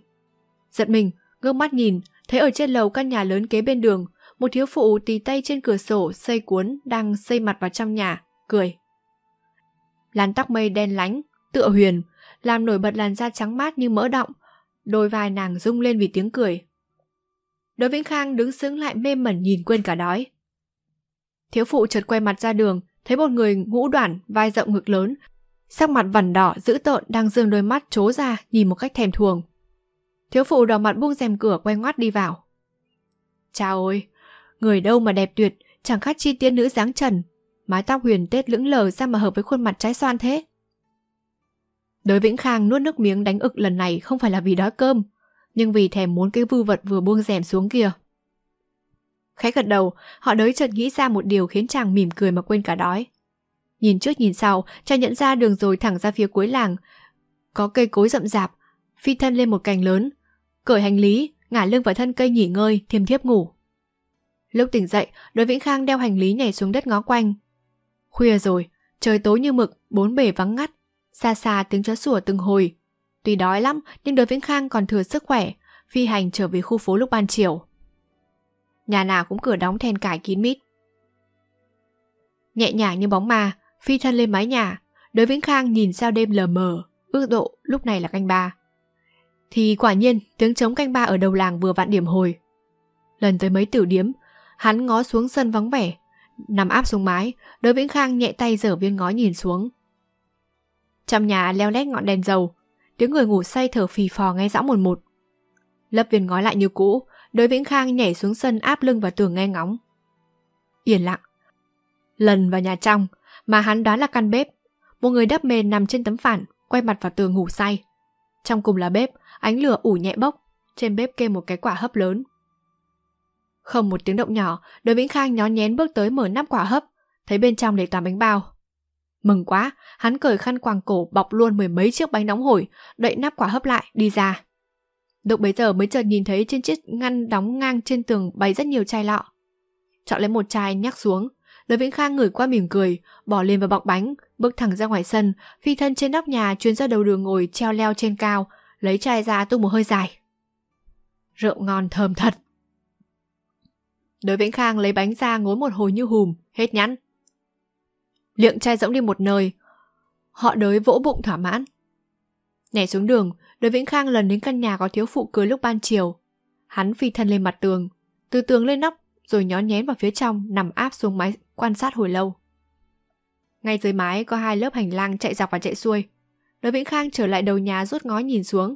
Giật mình, ngước mắt nhìn, thấy ở trên lầu căn nhà lớn kế bên đường, một thiếu phụ tì tay trên cửa sổ xây cuốn đang xây mặt vào trong nhà, cười. Làn tóc mây đen lánh, tựa huyền, làm nổi bật làn da trắng mát như mỡ động, đôi vai nàng rung lên vì tiếng cười. Đỗ Vĩnh Khang đứng xứng lại mê mẩn nhìn quên cả đói. Thiếu phụ chợt quay mặt ra đường, thấy một người ngũ đoạn vai rộng ngực lớn, sắc mặt vằn đỏ dữ tợn đang dương đôi mắt trố ra nhìn một cách thèm thuồng. Thiếu phụ đỏ mặt buông rèm cửa quay ngoắt đi vào. Chào ôi, người đâu mà đẹp tuyệt, chẳng khác chi tiên nữ dáng trần, mái tóc huyền tết lững lờ sao mà hợp với khuôn mặt trái xoan thế. Đới Vĩnh Khang nuốt nước miếng đánh ực lần này không phải là vì đói cơm, nhưng vì thèm muốn cái vư vật vừa buông rèm xuống kia. Khẽ gật đầu, họ đới chợt nghĩ ra một điều khiến chàng mỉm cười mà quên cả đói. Nhìn trước nhìn sau, chàng nhận ra đường rồi thẳng ra phía cuối làng. Có cây cối rậm rạp, phi thân lên một cành lớn, cởi hành lý, ngả lưng vào thân cây nghỉ ngơi, thiêm thiếp ngủ. Lúc tỉnh dậy, đối Vĩnh Khang đeo hành lý nhảy xuống đất ngó quanh. Khuya rồi, trời tối như mực, bốn bề vắng ngắt, xa xa tiếng chó sủa từng hồi. Tuy đói lắm, nhưng đối Vĩnh Khang còn thừa sức khỏe, phi hành trở về khu phố lúc ban chiều. Nhà nào cũng cửa đóng then cải kín mít. Nhẹ nhàng như bóng ma, phi thân lên mái nhà, đối Vĩnh Khang nhìn sao đêm lờ mờ, ước độ lúc này là canh ba. Thì quả nhiên, tiếng trống canh ba ở đầu làng vừa vạn điểm hồi. Lần tới mấy tiểu điếm, hắn ngó xuống sân vắng vẻ, nằm áp xuống mái, đối Vĩnh Khang nhẹ tay dở viên ngó nhìn xuống, trong nhà leo lét ngọn đèn dầu, tiếng người ngủ say thở phì phò nghe rõ một một. Lớp viên ngói lại như cũ, đối Vĩnh Khang nhảy xuống sân áp lưng vào tường nghe ngóng. Yên lặng. Lần vào nhà trong, mà hắn đoán là căn bếp, một người đắp mền nằm trên tấm phản, quay mặt vào tường ngủ say. Trong cùng là bếp, ánh lửa ủ nhẹ bốc, trên bếp kê một cái quả hấp lớn. Không một tiếng động nhỏ, đối Vĩnh Khang nhón nhén bước tới mở nắp quả hấp, thấy bên trong để toàn bánh bao. Mừng quá, hắn cởi khăn quàng cổ bọc luôn mười mấy chiếc bánh nóng hổi, đậy nắp quả hấp lại, đi ra. Lúc bấy giờ mới chợt nhìn thấy trên chiếc ngăn đóng ngang trên tường bày rất nhiều chai lọ. Chọn lấy một chai nhắc xuống, Lời Vĩnh Khang ngửi qua mỉm cười, bỏ lên vào bọc bánh, bước thẳng ra ngoài sân, phi thân trên nóc nhà chuyến ra đầu đường ngồi treo leo trên cao, lấy chai ra tung một hơi dài. Rượu ngon thơm thật. Đối Vĩnh Khang lấy bánh ra ngốn một hồi như hùm, hết nhắn. Liệng chai rỗng đi một nơi. Họ đới vỗ bụng thỏa mãn. Nhảy xuống đường, đới Vĩnh Khang lần đến căn nhà có thiếu phụ cưới lúc ban chiều. Hắn phi thân lên mặt tường, từ tường lên nóc, rồi nhón nhén vào phía trong, nằm áp xuống mái quan sát hồi lâu. Ngay dưới mái có hai lớp hành lang chạy dọc và chạy xuôi. Đới Vĩnh Khang trở lại đầu nhà rút ngó nhìn xuống.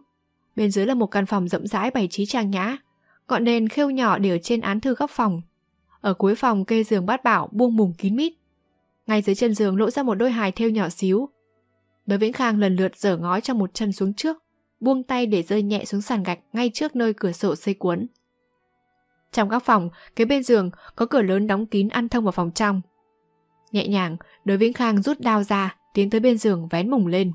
Bên dưới là một căn phòng rộng rãi bày trí trang nhã, gọn đèn khêu nhỏ để ở trên án thư góc phòng. Ở cuối phòng kê giường bát bảo buông mùng kín mít, ngay dưới chân giường lộ ra một đôi hài thêu nhỏ xíu. Bới Vĩnh Khang lần lượt dở ngói cho một chân xuống trước, buông tay để rơi nhẹ xuống sàn gạch ngay trước nơi cửa sổ xây cuốn. Trong các phòng, kế bên giường có cửa lớn đóng kín ăn thông vào phòng trong. Nhẹ nhàng, đối Vĩnh Khang rút đao ra, tiến tới bên giường vén mùng lên.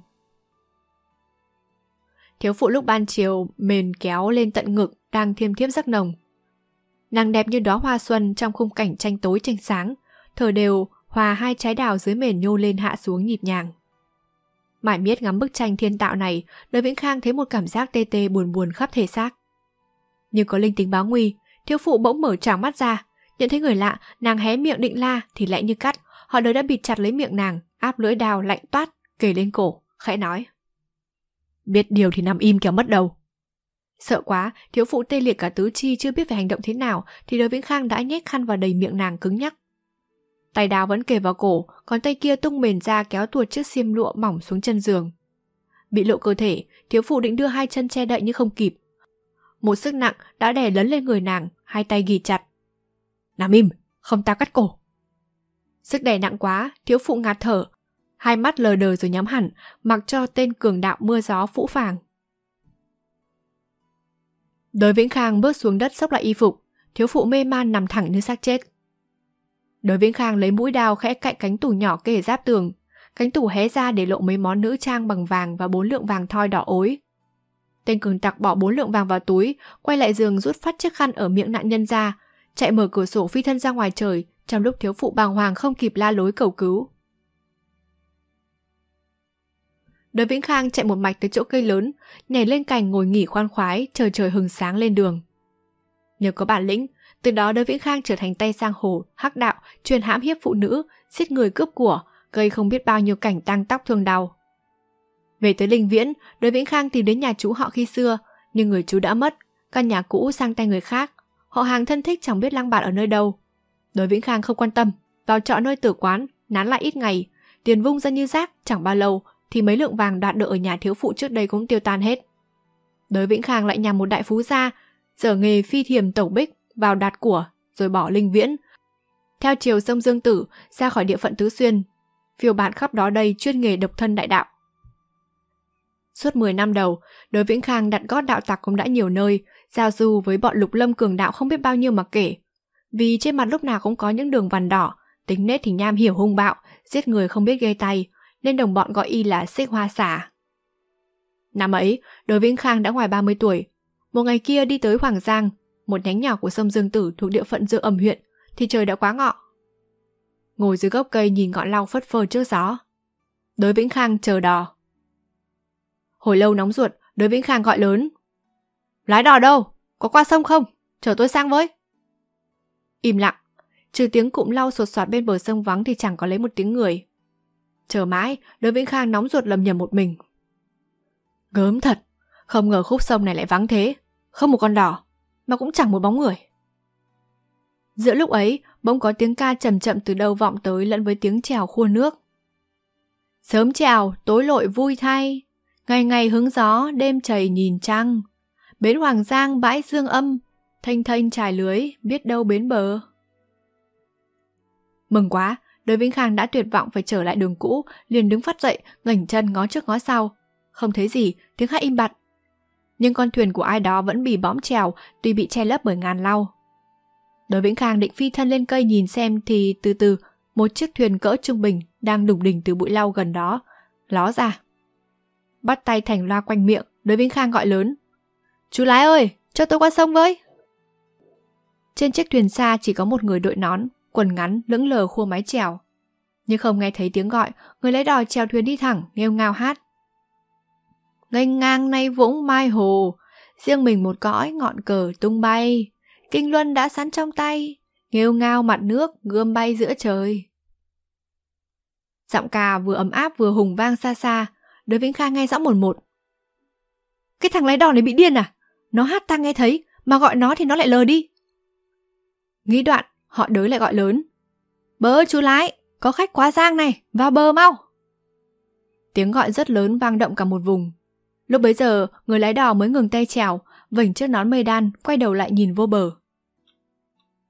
Thiếu phụ lúc ban chiều mền kéo lên tận ngực đang thiêm thiếp giấc nồng. Nàng đẹp như đóa hoa xuân trong khung cảnh tranh tối tranh sáng, thở đều hòa hai trái đào dưới mền nhô lên hạ xuống nhịp nhàng. Mãi miết ngắm bức tranh thiên tạo này, đời Vĩnh Khang thấy một cảm giác tê tê buồn buồn khắp thể xác. Như có linh tính báo nguy, thiếu phụ bỗng mở tràng mắt ra, nhận thấy người lạ, nàng hé miệng định la thì lại như cắt, họ đời đã bịt chặt lấy miệng nàng, áp lưỡi đào lạnh toát, kề lên cổ, khẽ nói. Biết điều thì nằm im kéo mất đầu. Sợ quá, thiếu phụ tê liệt cả tứ chi chưa biết phải hành động thế nào thì đời Vĩnh Khang đã nhét khăn vào đầy miệng nàng cứng nhắc, Tay đào vẫn kề vào cổ, còn tay kia tung mền ra kéo tuột chiếc xiêm lụa mỏng xuống chân giường. Bị lộ cơ thể, thiếu phụ định đưa hai chân che đậy nhưng không kịp. Một sức nặng đã đè lấn lên người nàng, hai tay ghì chặt. Nằm im, không tao cắt cổ. Sức đè nặng quá, thiếu phụ ngạt thở, hai mắt lờ đờ rồi nhắm hẳn, mặc cho tên cường đạo mưa gió phũ phàng. Đới Vĩnh Khang bước xuống đất xốc lại y phục, thiếu phụ mê man nằm thẳng như xác chết. Đối Vĩnh Khang lấy mũi đao khẽ cạnh cánh tủ nhỏ kề giáp tường. Cánh tủ hé ra để lộ mấy món nữ trang bằng vàng và bốn lượng vàng thoi đỏ ối. Tên cường tặc bỏ bốn lượng vàng vào túi, quay lại giường rút phát chiếc khăn ở miệng nạn nhân ra, chạy mở cửa sổ phi thân ra ngoài trời, trong lúc thiếu phụ bàng hoàng không kịp la lối cầu cứu. Đối Vĩnh Khang chạy một mạch tới chỗ cây lớn, nhảy lên cành ngồi nghỉ khoan khoái, chờ trời hừng sáng lên đường. Nếu có bản lĩnh, từ đó Đới Vĩnh Khang trở thành tay sang hồ, hắc đạo, chuyên hãm hiếp phụ nữ, giết người cướp của, gây không biết bao nhiêu cảnh tăng tóc thương đau. Về tới Linh Viễn, Đới Vĩnh Khang tìm đến nhà chú họ khi xưa, nhưng người chú đã mất, căn nhà cũ sang tay người khác. Họ hàng thân thích chẳng biết lang bạt ở nơi đâu. Đới Vĩnh Khang không quan tâm, vào trọ nơi tử quán, nán lại ít ngày, tiền vung ra như rác, chẳng bao lâu thì mấy lượng vàng đoạt được ở nhà thiếu phụ trước đây cũng tiêu tan hết. Đới Vĩnh Khang lại nhà một đại phú gia, dở nghề phi thiềm tẩu bích, vào đặt của rồi bỏ Linh Viễn. Theo chiều sông Dương Tử ra khỏi địa phận Tứ Xuyên, phiêu bạn khắp đó đây chuyên nghề độc thân đại đạo. Suốt 10 năm đầu, đối Vĩnh Khang đặt gót đạo tặc cũng đã nhiều nơi, giao du với bọn lục lâm cường đạo không biết bao nhiêu mà kể. Vì trên mặt lúc nào cũng có những đường vằn đỏ, tính nết thì nham hiểu hung bạo, giết người không biết gây tay, nên đồng bọn gọi y là xích hoa xả. Năm ấy, đối Vĩnh Khang đã ngoài 30 tuổi. Một ngày kia đi tới Hoàng Giang, một nhánh nhỏ của sông Dương Tử thuộc địa phận Dương Âm huyện, thì trời đã quá ngọ. Ngồi dưới gốc cây nhìn ngọn lau phất phơ trước gió. Đới Vĩnh Khang chờ đò. Hồi lâu nóng ruột, đới Vĩnh Khang gọi lớn. Lái đò đâu? Có qua sông không? Chờ tôi sang với. Im lặng, trừ tiếng cụm lau sột soạt bên bờ sông vắng thì chẳng có lấy một tiếng người. Chờ mãi, đới Vĩnh Khang nóng ruột lầm nhầm một mình. Gớm thật, không ngờ khúc sông này lại vắng thế, không một con đò mà cũng chẳng một bóng người. Giữa lúc ấy, bỗng có tiếng ca chậm chậm từ đầu vọng tới lẫn với tiếng trèo khua nước. Sớm trèo, tối lội vui thay, ngày ngày hứng gió, đêm chảy nhìn trăng. Bến Hoàng Giang bãi dương âm, thanh thanh trải lưới, biết đâu bến bờ. Mừng quá, đối Vĩnh Khang đã tuyệt vọng phải trở lại đường cũ, liền đứng phát dậy, ngẩng chân ngó trước ngó sau. Không thấy gì, tiếng hát im bặt, nhưng con thuyền của ai đó vẫn bị bõm trèo, tuy bị che lấp bởi ngàn lau. Đối Vĩnh Khang định phi thân lên cây nhìn xem thì từ từ, một chiếc thuyền cỡ trung bình đang đùng đỉnh từ bụi lau gần đó, ló ra. Bắt tay thành loa quanh miệng, đối Vĩnh Khang gọi lớn. Chú lái ơi, cho tôi qua sông với. Trên chiếc thuyền xa chỉ có một người đội nón, quần ngắn, lững lờ khua mái chèo. Nhưng không nghe thấy tiếng gọi, người lái đò chèo thuyền đi thẳng, nghêu ngao hát nghênh ngang nay vũng mai hồ riêng mình một cõi ngọn cờ tung bay kinh luân đã sẵn trong tay nghêu ngao mặt nước gươm bay giữa trời giọng cà vừa ấm áp vừa hùng vang xa xa đối vĩnh kha nghe rõ một một cái thằng lái đò này bị điên à nó hát ta nghe thấy mà gọi nó thì nó lại lờ đi nghĩ đoạn họ đới lại gọi lớn bớ chú lái có khách quá giang này vào bờ mau tiếng gọi rất lớn vang động cả một vùng Lúc bấy giờ, người lái đò mới ngừng tay trèo, vảnh chiếc nón mây đan, quay đầu lại nhìn vô bờ.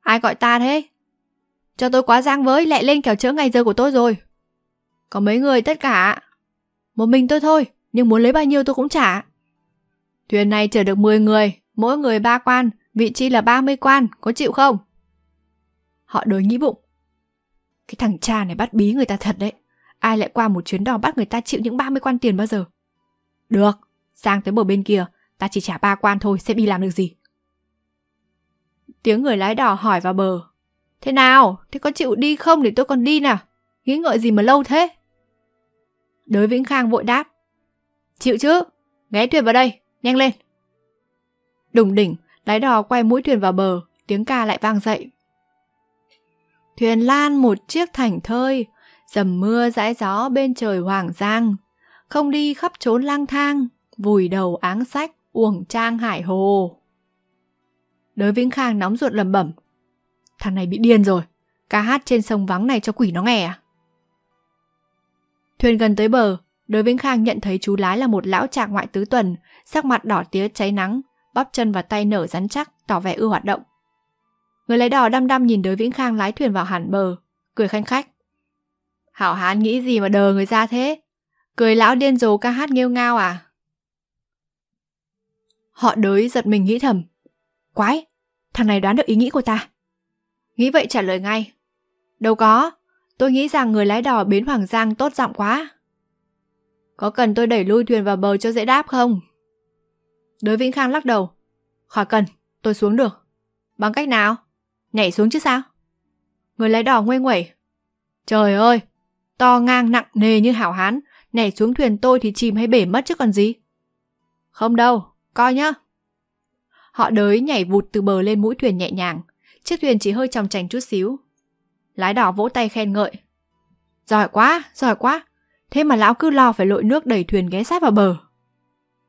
Ai gọi ta thế? Cho tôi quá giang với, lại lên kéo chỡ ngày giờ của tôi rồi. Có mấy người tất cả. Một mình tôi thôi, nhưng muốn lấy bao nhiêu tôi cũng trả. Thuyền này chở được 10 người, mỗi người ba quan, vị trí là 30 quan, có chịu không? Họ đối nghĩ bụng. Cái thằng cha này bắt bí người ta thật đấy. Ai lại qua một chuyến đò bắt người ta chịu những 30 quan tiền bao giờ? Được, Sang tới bờ bên kia, ta chỉ trả ba quan thôi, sẽ đi làm được gì. Tiếng người lái đò hỏi vào bờ. Thế nào? Thế có chịu đi không để tôi còn đi nè Nghĩ ngợi gì mà lâu thế? Đới Vĩnh Khang vội đáp. Chịu chứ, ghé thuyền vào đây, nhanh lên. Đùng đỉnh, lái đò quay mũi thuyền vào bờ, tiếng ca lại vang dậy. Thuyền lan một chiếc thảnh thơi, dầm mưa dãi gió bên trời hoàng giang, không đi khắp trốn lang thang, vùi đầu áng sách, uổng trang hải hồ. Đới Vĩnh Khang nóng ruột lầm bẩm. Thằng này bị điên rồi, ca hát trên sông vắng này cho quỷ nó nghe à? Thuyền gần tới bờ, đới Vĩnh Khang nhận thấy chú lái là một lão trạng ngoại tứ tuần, sắc mặt đỏ tía cháy nắng, bắp chân và tay nở rắn chắc, tỏ vẻ ưa hoạt động. Người lái đò đăm đăm nhìn đới Vĩnh Khang lái thuyền vào hẳn bờ, cười khanh khách. Hảo hán nghĩ gì mà đờ người ra thế? Cười lão điên rồ ca hát nghêu ngao à? Họ đới giật mình nghĩ thầm. Quái, thằng này đoán được ý nghĩ của ta. Nghĩ vậy trả lời ngay. Đâu có, tôi nghĩ rằng người lái đò bến Hoàng Giang tốt giọng quá. Có cần tôi đẩy lui thuyền vào bờ cho dễ đáp không? Đới Vĩnh Khang lắc đầu. Khỏi cần, tôi xuống được. Bằng cách nào? Nhảy xuống chứ sao? Người lái đò nguê nguẩy. Trời ơi, to ngang nặng nề như hảo hán, nhảy xuống thuyền tôi thì chìm hay bể mất chứ còn gì. Không đâu, Coi nhá. Họ đới nhảy vụt từ bờ lên mũi thuyền nhẹ nhàng. Chiếc thuyền chỉ hơi tròng chành chút xíu. Lái đỏ vỗ tay khen ngợi. Giỏi quá, giỏi quá. Thế mà lão cứ lo phải lội nước đẩy thuyền ghé sát vào bờ.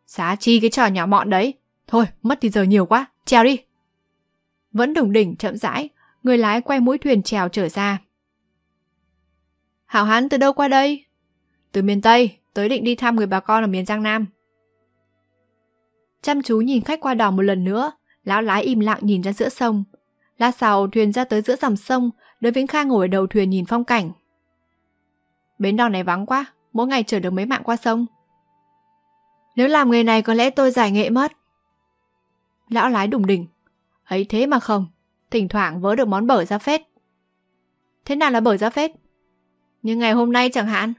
Xá chi cái trò nhỏ mọn đấy. Thôi, mất thì giờ nhiều quá. Trèo đi. Vẫn đủng đỉnh chậm rãi, người lái quay mũi thuyền trèo trở ra. Hảo Hán từ đâu qua đây? Từ miền Tây, tới định đi thăm người bà con ở miền Giang Nam chăm chú nhìn khách qua đò một lần nữa, lão lái im lặng nhìn ra giữa sông. Lát sau, thuyền ra tới giữa dòng sông, đối Vĩnh Khang ngồi ở đầu thuyền nhìn phong cảnh. Bến đò này vắng quá, mỗi ngày chở được mấy mạng qua sông. Nếu làm nghề này có lẽ tôi giải nghệ mất. Lão lái đùng đỉnh. Ấy thế mà không, thỉnh thoảng vớ được món bở ra phết. Thế nào là bở ra phết? Như ngày hôm nay chẳng hạn,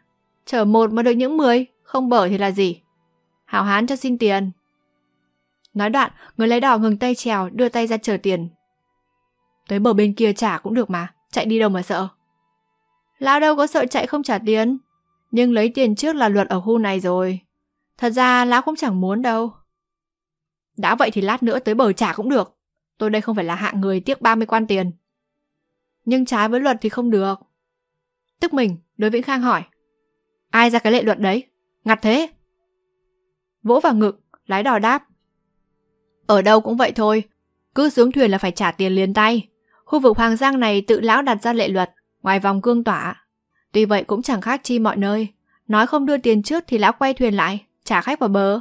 chở một mà được những mười, không bở thì là gì? Hảo hán cho xin tiền, Nói đoạn, người lái đò ngừng tay trèo, đưa tay ra chờ tiền. Tới bờ bên kia trả cũng được mà, chạy đi đâu mà sợ. Lão đâu có sợ chạy không trả tiền. Nhưng lấy tiền trước là luật ở khu này rồi. Thật ra lão cũng chẳng muốn đâu. Đã vậy thì lát nữa tới bờ trả cũng được. Tôi đây không phải là hạng người tiếc 30 quan tiền. Nhưng trái với luật thì không được. Tức mình, đối Vĩnh Khang hỏi. Ai ra cái lệ luật đấy? Ngặt thế. Vỗ vào ngực, lái đò đáp. Ở đâu cũng vậy thôi, cứ xuống thuyền là phải trả tiền liền tay. Khu vực Hoàng Giang này tự lão đặt ra lệ luật, ngoài vòng cương tỏa. Tuy vậy cũng chẳng khác chi mọi nơi. Nói không đưa tiền trước thì lão quay thuyền lại, trả khách vào bờ.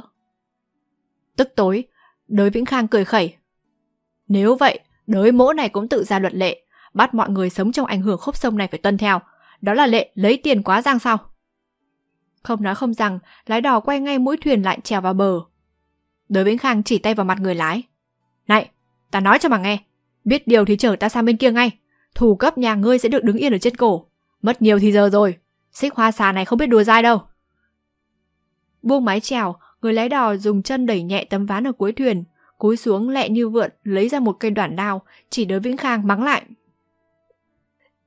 Tức tối, đới Vĩnh Khang cười khẩy. Nếu vậy, đới mỗ này cũng tự ra luật lệ, bắt mọi người sống trong ảnh hưởng khúc sông này phải tuân theo. Đó là lệ lấy tiền quá giang sau. Không nói không rằng, lái đò quay ngay mũi thuyền lại trèo vào bờ, đới Vĩnh Khang chỉ tay vào mặt người lái. Này, ta nói cho mà nghe. Biết điều thì chở ta sang bên kia ngay. Thủ cấp nhà ngươi sẽ được đứng yên ở trên cổ. Mất nhiều thì giờ rồi. Xích hoa xà này không biết đùa dai đâu. Buông mái chèo, người lái đò dùng chân đẩy nhẹ tấm ván ở cuối thuyền. Cúi xuống lẹ như vượn, lấy ra một cây đoạn đao, chỉ đối Vĩnh Khang mắng lại.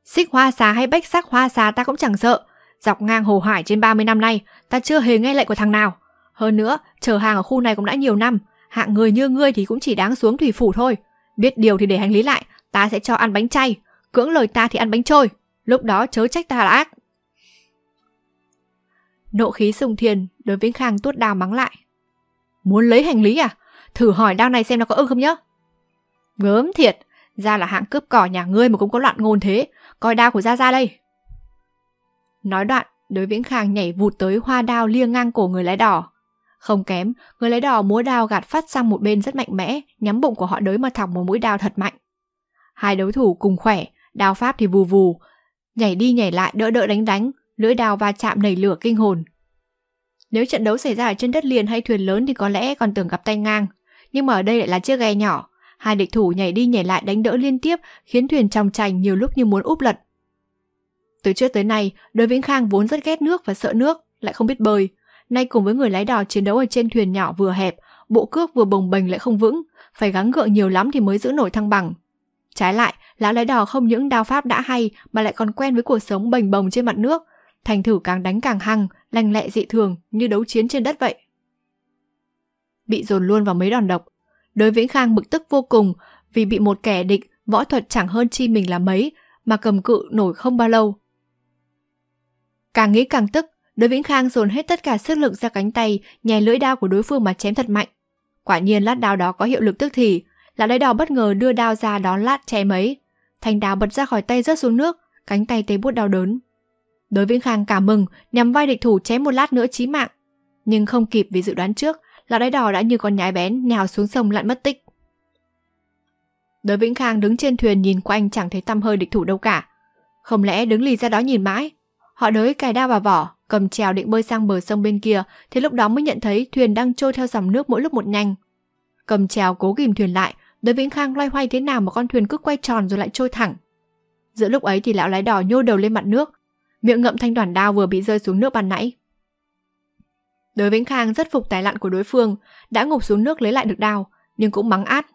Xích hoa xà hay bách sắc hoa xà ta cũng chẳng sợ. Dọc ngang hồ hải trên 30 năm nay, ta chưa hề nghe lệnh của thằng nào. Hơn nữa, chờ hàng ở khu này cũng đã nhiều năm, hạng người như ngươi thì cũng chỉ đáng xuống thủy phủ thôi. Biết điều thì để hành lý lại, ta sẽ cho ăn bánh chay, cưỡng lời ta thì ăn bánh trôi, lúc đó chớ trách ta là ác. Nộ khí sùng thiền, đối với Khang tuốt đào mắng lại. Muốn lấy hành lý à? Thử hỏi đao này xem nó có ưng không nhá. Gớm thiệt, ra là hạng cướp cỏ nhà ngươi mà cũng có loạn ngôn thế, coi đao của gia gia đây. Nói đoạn, đối viễn khang nhảy vụt tới hoa đao liêng ngang cổ người lái đỏ. Không kém, người lấy đỏ múa đao gạt phát sang một bên rất mạnh mẽ, nhắm bụng của họ đới mà thọc một mũi đao thật mạnh. Hai đối thủ cùng khỏe, đao pháp thì vù vù, nhảy đi nhảy lại đỡ đỡ đánh đánh, lưỡi đao va chạm nảy lửa kinh hồn. Nếu trận đấu xảy ra ở trên đất liền hay thuyền lớn thì có lẽ còn tưởng gặp tay ngang, nhưng mà ở đây lại là chiếc ghe nhỏ. Hai địch thủ nhảy đi nhảy lại đánh đỡ liên tiếp khiến thuyền trong chành nhiều lúc như muốn úp lật. Từ trước tới nay, đối Vĩnh Khang vốn rất ghét nước và sợ nước, lại không biết bơi, Nay cùng với người lái đò chiến đấu ở trên thuyền nhỏ vừa hẹp, bộ cước vừa bồng bềnh lại không vững, phải gắng gượng nhiều lắm thì mới giữ nổi thăng bằng. Trái lại, lão lái đò không những đao pháp đã hay mà lại còn quen với cuộc sống bềnh bồng trên mặt nước, thành thử càng đánh càng hăng, lành lẹ dị thường như đấu chiến trên đất vậy. Bị dồn luôn vào mấy đòn độc, đối Vĩnh Khang bực tức vô cùng vì bị một kẻ địch võ thuật chẳng hơn chi mình là mấy mà cầm cự nổi không bao lâu. Càng nghĩ càng tức, Đối Vĩnh Khang dồn hết tất cả sức lực ra cánh tay, nhè lưỡi đao của đối phương mà chém thật mạnh. Quả nhiên lát đao đó có hiệu lực tức thì, lão đáy đỏ bất ngờ đưa đao ra đón lát chém ấy. Thanh đao bật ra khỏi tay rớt xuống nước, cánh tay tê bút đau đớn. Đối Vĩnh Khang cảm mừng, nhằm vai địch thủ chém một lát nữa chí mạng. Nhưng không kịp vì dự đoán trước, lão đáy đỏ đã như con nhái bén nhào xuống sông lặn mất tích. Đối Vĩnh Khang đứng trên thuyền nhìn quanh chẳng thấy tăm hơi địch thủ đâu cả. Không lẽ đứng lì ra đó nhìn mãi? Họ đới cài đao vào vỏ, cầm trèo định bơi sang bờ sông bên kia, thì lúc đó mới nhận thấy thuyền đang trôi theo dòng nước mỗi lúc một nhanh. Cầm trèo cố ghim thuyền lại, đối Vĩnh Khang loay hoay thế nào mà con thuyền cứ quay tròn rồi lại trôi thẳng. Giữa lúc ấy thì lão lái đỏ nhô đầu lên mặt nước, miệng ngậm thanh đoàn đao vừa bị rơi xuống nước ban nãy. Đối Vĩnh Khang rất phục tài lặn của đối phương, đã ngục xuống nước lấy lại được đao, nhưng cũng mắng át.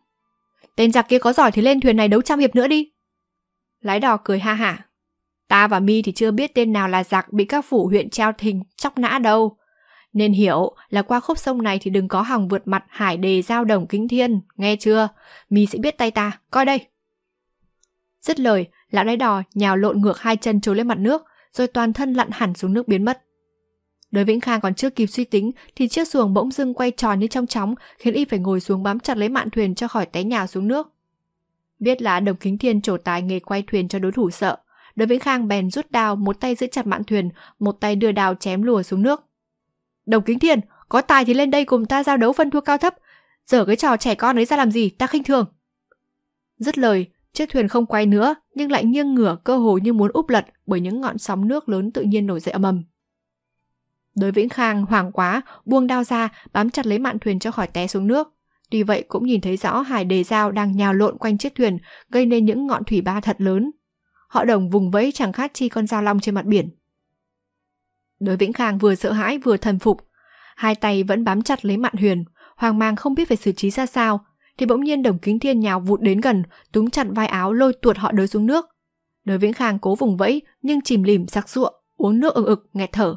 Tên giặc kia có giỏi thì lên thuyền này đấu trăm hiệp nữa đi. Lái đò cười ha hả. Ta và Mi thì chưa biết tên nào là giặc bị các phủ huyện treo thình chóc nã đâu. Nên hiểu là qua khúc sông này thì đừng có hòng vượt mặt hải đề giao đồng kính thiên, nghe chưa? Mi sẽ biết tay ta, coi đây. Dứt lời, lão đáy đò nhào lộn ngược hai chân trôi lên mặt nước, rồi toàn thân lặn hẳn xuống nước biến mất. Đối Vĩnh Khang còn chưa kịp suy tính thì chiếc xuồng bỗng dưng quay tròn như trong chóng khiến y phải ngồi xuống bám chặt lấy mạn thuyền cho khỏi té nhào xuống nước. Biết là đồng kính thiên trổ tài nghề quay thuyền cho đối thủ sợ, đối với Khang bèn rút đao một tay giữ chặt mạn thuyền, một tay đưa đao chém lùa xuống nước. Đồng Kính Thiền, có tài thì lên đây cùng ta giao đấu phân thua cao thấp. Giở cái trò trẻ con ấy ra làm gì, ta khinh thường. Dứt lời, chiếc thuyền không quay nữa nhưng lại nghiêng ngửa cơ hồ như muốn úp lật bởi những ngọn sóng nước lớn tự nhiên nổi dậy âm ầm. Đối Vĩnh Khang hoảng quá, buông đao ra, bám chặt lấy mạn thuyền cho khỏi té xuống nước. Tuy vậy cũng nhìn thấy rõ hải đề dao đang nhào lộn quanh chiếc thuyền, gây nên những ngọn thủy ba thật lớn, Họ đồng vùng vẫy chẳng khác chi con dao long trên mặt biển. Đối Vĩnh Khang vừa sợ hãi vừa thần phục. Hai tay vẫn bám chặt lấy mạn huyền, hoang mang không biết phải xử trí ra sao, thì bỗng nhiên đồng kính thiên nhào vụt đến gần, túm chặt vai áo lôi tuột họ đới xuống nước. Đối Vĩnh Khang cố vùng vẫy nhưng chìm lìm sặc sụa, uống nước ừng ực, nghẹt thở.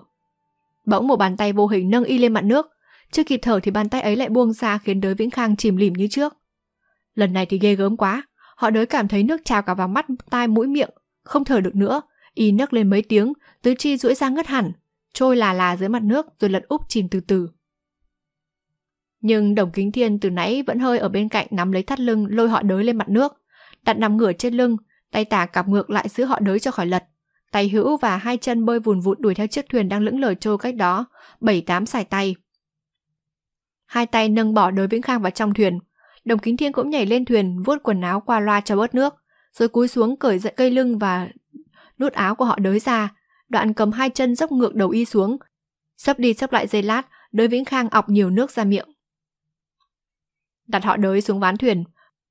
Bỗng một bàn tay vô hình nâng y lên mặt nước, chưa kịp thở thì bàn tay ấy lại buông ra khiến đới Vĩnh Khang chìm lìm như trước. Lần này thì ghê gớm quá, Họ đới cảm thấy nước trào cả vào mắt, tai, mũi, miệng. Không thở được nữa. Y nấc lên mấy tiếng, tứ chi duỗi ra ngất hẳn. Trôi là là dưới mặt nước rồi lật úp chìm từ từ. Nhưng đồng kính thiên từ nãy vẫn hơi ở bên cạnh nắm lấy thắt lưng lôi họ đới lên mặt nước. Đặt nằm ngửa trên lưng, tay tả cặp ngược lại giữ họ đới cho khỏi lật. Tay hữu và hai chân bơi vùn vụt đuổi theo chiếc thuyền đang lững lờ trôi cách đó, bảy tám sải tay. Hai tay nâng bỏ đới Vĩnh Khang vào trong thuyền, Đồng Kính Thiên cũng nhảy lên thuyền, vuốt quần áo qua loa cho bớt nước, rồi cúi xuống cởi dậy cây lưng và nút áo của họ đới ra, đoạn cầm hai chân dốc ngược đầu y xuống. Sắp đi sắp lại giây lát, đới Vĩnh Khang ọc nhiều nước ra miệng. Đặt họ đới xuống ván thuyền,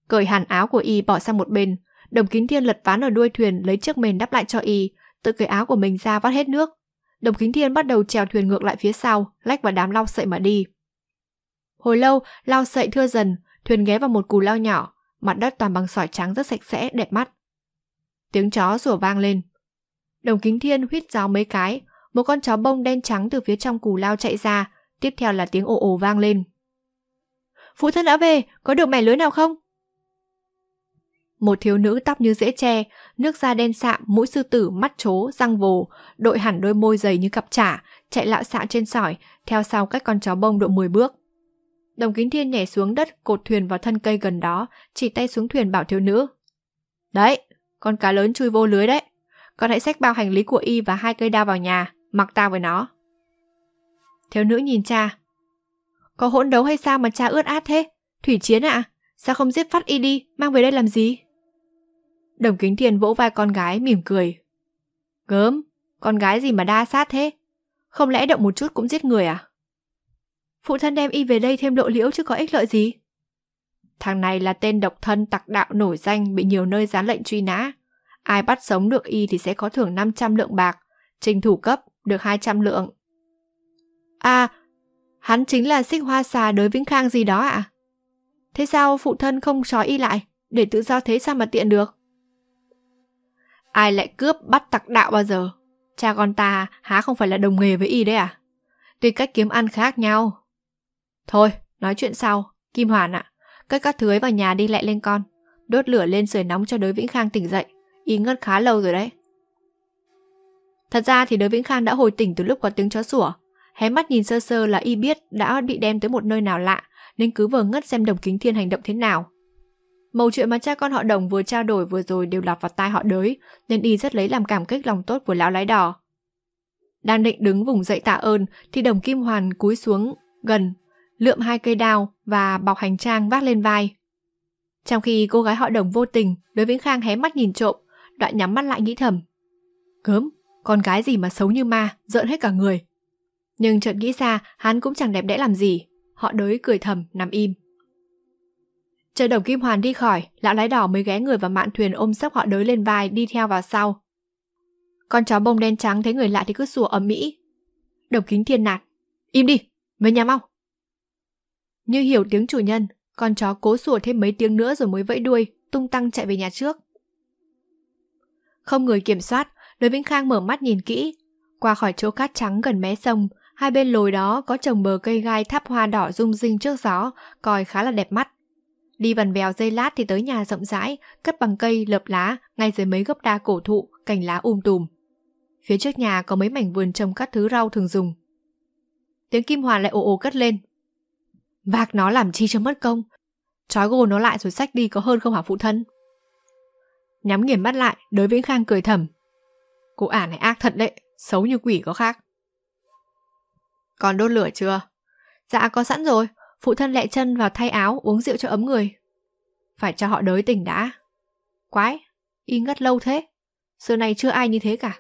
cởi hẳn áo của y bỏ sang một bên, Đồng Kính Thiên lật ván ở đuôi thuyền lấy chiếc mền đắp lại cho y, tự cởi áo của mình ra vắt hết nước. Đồng Kính Thiên bắt đầu trèo thuyền ngược lại phía sau, lách vào đám lau sậy mà đi. Hồi lâu, lau sậy thưa dần, Thuyền ghé vào một cù lao nhỏ, mặt đất toàn bằng sỏi trắng rất sạch sẽ, đẹp mắt. Tiếng chó rủa vang lên. Đồng kính thiên huýt giáo mấy cái, một con chó bông đen trắng từ phía trong cù lao chạy ra, tiếp theo là tiếng ồ ồ vang lên. Phụ thân đã về, có được mẻ lưới nào không? Một thiếu nữ tóc như rễ tre, nước da đen sạm, mũi sư tử, mắt chố, răng vồ, đội hẳn đôi môi dày như cặp chả, chạy lạo xạo trên sỏi, theo sau cách con chó bông độ 10 bước. Đồng kính thiên nhảy xuống đất cột thuyền vào thân cây gần đó, chỉ tay xuống thuyền bảo thiếu nữ. Đấy, con cá lớn chui vô lưới đấy. Con hãy xách bao hành lý của y và hai cây đao vào nhà, mặc tao với nó. Thiếu nữ nhìn cha. Có hỗn đấu hay sao mà cha ướt át thế? Thủy chiến ạ? À? Sao không giết phát y đi, mang về đây làm gì? Đồng kính thiên vỗ vai con gái mỉm cười. Gớm, con gái gì mà đa sát thế? Không lẽ động một chút cũng giết người à? phụ thân đem y về đây thêm lộ liễu chứ có ích lợi gì. Thằng này là tên độc thân tặc đạo nổi danh bị nhiều nơi dán lệnh truy nã. Ai bắt sống được y thì sẽ có thưởng 500 lượng bạc, trình thủ cấp được 200 lượng. À, hắn chính là xích hoa xà đới Vĩnh Khang gì đó ạ? À? Thế sao phụ thân không trói y lại, để tự do thế sao mà tiện được? Ai lại cướp bắt tặc đạo bao giờ? Cha con ta há không phải là đồng nghề với y đấy à? Tuy cách kiếm ăn khác nhau, Thôi, nói chuyện sau, Kim Hoàn ạ, cất các thứ ấy vào nhà đi lại lên con, đốt lửa lên sưởi nóng cho đới Vĩnh Khang tỉnh dậy, y ngất khá lâu rồi đấy. Thật ra thì đới Vĩnh Khang đã hồi tỉnh từ lúc có tiếng chó sủa, hé mắt nhìn sơ sơ là y biết đã bị đem tới một nơi nào lạ, nên cứ vờ ngất xem đồng kính thiên hành động thế nào. Mầu chuyện mà cha con họ đồng vừa trao đổi vừa rồi đều lọt vào tai họ đới, nên y rất lấy làm cảm kích lòng tốt của lão lái đỏ. Đang định đứng vùng dậy tạ ơn thì đồng kim hoàn cúi xuống gần lượm hai cây đao và bọc hành trang vác lên vai. Trong khi cô gái họ đồng vô tình, đối Vĩnh Khang hé mắt nhìn trộm, đoạn nhắm mắt lại nghĩ thầm. Gớm, con gái gì mà xấu như ma, giận hết cả người. Nhưng chợt nghĩ ra, hắn cũng chẳng đẹp đẽ làm gì. Họ đới cười thầm, nằm im. Chờ đồng Kim Hoàn đi khỏi, lão lái đỏ mới ghé người vào mạn thuyền ôm sắp họ đới lên vai đi theo vào sau. Con chó bông đen trắng thấy người lạ thì cứ sủa ầm mỹ. Đồng kính thiên nạt. Im đi, về nhà mau, như hiểu tiếng chủ nhân, con chó cố sủa thêm mấy tiếng nữa rồi mới vẫy đuôi, tung tăng chạy về nhà trước. Không người kiểm soát, Lôi Vĩnh Khang mở mắt nhìn kỹ. Qua khỏi chỗ cát trắng gần mé sông, hai bên lồi đó có trồng bờ cây gai tháp hoa đỏ rung rinh trước gió, coi khá là đẹp mắt. Đi vần vèo dây lát thì tới nhà rộng rãi, cất bằng cây, lợp lá, ngay dưới mấy gốc đa cổ thụ, cành lá um tùm. Phía trước nhà có mấy mảnh vườn trồng các thứ rau thường dùng. Tiếng kim hoàn lại ồ ồ cất lên, Vạc nó làm chi cho mất công Chói gồ nó lại rồi sách đi có hơn không hả phụ thân Nhắm nghiền mắt lại Đối Vĩnh Khang cười thầm Cô ả này ác thật đấy Xấu như quỷ có khác Còn đốt lửa chưa Dạ có sẵn rồi Phụ thân lẹ chân vào thay áo uống rượu cho ấm người Phải cho họ đới tỉnh đã Quái Y ngất lâu thế Xưa này chưa ai như thế cả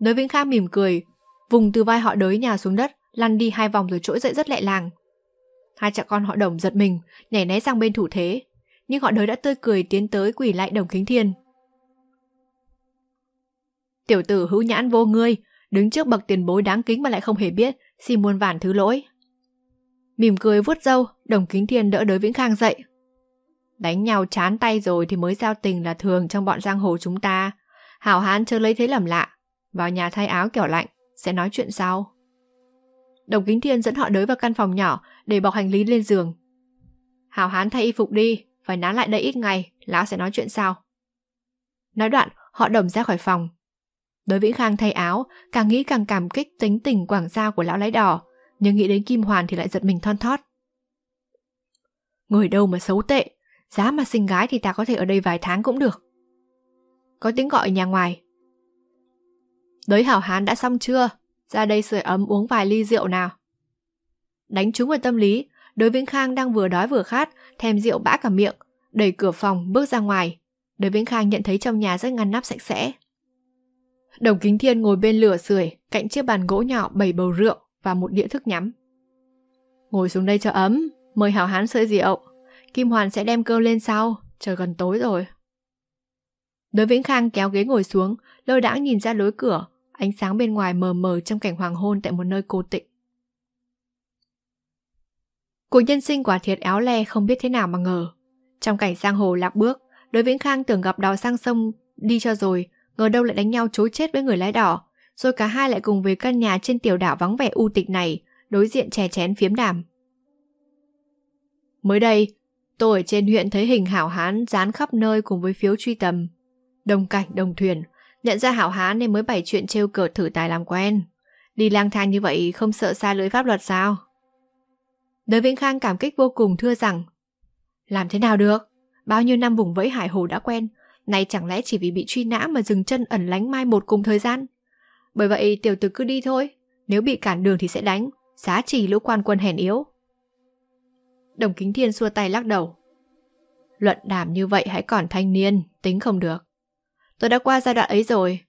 Đới Vĩnh Khang mỉm cười Vùng từ vai họ đới nhà xuống đất Lăn đi hai vòng rồi trỗi dậy rất lẹ làng Hai cha con họ đồng giật mình, nhảy né sang bên thủ thế. Nhưng họ đới đã tươi cười tiến tới quỷ lại đồng kính thiên. Tiểu tử hữu nhãn vô ngươi, đứng trước bậc tiền bối đáng kính mà lại không hề biết, xin muôn vàn thứ lỗi. Mỉm cười vuốt râu, đồng kính thiên đỡ đới Vĩnh Khang dậy. Đánh nhau chán tay rồi thì mới giao tình là thường trong bọn giang hồ chúng ta. Hảo hán chưa lấy thế làm lạ, vào nhà thay áo kẻo lạnh, sẽ nói chuyện sau. Đồng Kính Thiên dẫn họ đới vào căn phòng nhỏ để bọc hành lý lên giường. hào hán thay y phục đi, phải nán lại đây ít ngày, lão sẽ nói chuyện sau. Nói đoạn, họ đồng ra khỏi phòng. Đối Vĩnh Khang thay áo, càng nghĩ càng cảm kích tính tình quảng giao của lão lái đỏ, nhưng nghĩ đến Kim Hoàn thì lại giật mình thon thót. Người đâu mà xấu tệ, giá mà sinh gái thì ta có thể ở đây vài tháng cũng được. Có tiếng gọi nhà ngoài. Đới hào hán đã xong chưa? Ra đây sưởi ấm uống vài ly rượu nào. Đánh trúng vào tâm lý, đối Vĩnh Khang đang vừa đói vừa khát, thèm rượu bã cả miệng, đẩy cửa phòng bước ra ngoài. Đối Vĩnh Khang nhận thấy trong nhà rất ngăn nắp sạch sẽ. Đồng Kính Thiên ngồi bên lửa sưởi, cạnh chiếc bàn gỗ nhỏ bảy bầu rượu và một đĩa thức nhắm. Ngồi xuống đây cho ấm, mời hảo hán sưởi rượu. Kim Hoàn sẽ đem cơm lên sau, trời gần tối rồi. Đối Vĩnh Khang kéo ghế ngồi xuống, lơ đãng nhìn ra lối cửa, ánh sáng bên ngoài mờ mờ trong cảnh hoàng hôn tại một nơi cô tịch. Cuộc nhân sinh quả thiệt éo le không biết thế nào mà ngờ. Trong cảnh sang hồ lạc bước, đối Vĩnh Khang tưởng gặp đò sang sông đi cho rồi, ngờ đâu lại đánh nhau chối chết với người lái đỏ, rồi cả hai lại cùng về căn nhà trên tiểu đảo vắng vẻ u tịch này, đối diện chè chén phiếm đàm. Mới đây, tôi ở trên huyện thấy hình hảo hán dán khắp nơi cùng với phiếu truy tầm. Đồng cảnh đồng thuyền, Nhận ra hảo hán nên mới bày chuyện trêu cợt thử tài làm quen. Đi lang thang như vậy không sợ xa lưới pháp luật sao? Đới Vĩnh Khang cảm kích vô cùng thưa rằng Làm thế nào được? Bao nhiêu năm vùng vẫy hải hồ đã quen Nay chẳng lẽ chỉ vì bị truy nã mà dừng chân ẩn lánh mai một cùng thời gian? Bởi vậy tiểu tử cứ đi thôi Nếu bị cản đường thì sẽ đánh Giá trị lũ quan quân hèn yếu Đồng Kính Thiên xua tay lắc đầu Luận đàm như vậy hãy còn thanh niên Tính không được Tôi đã qua giai đoạn ấy rồi.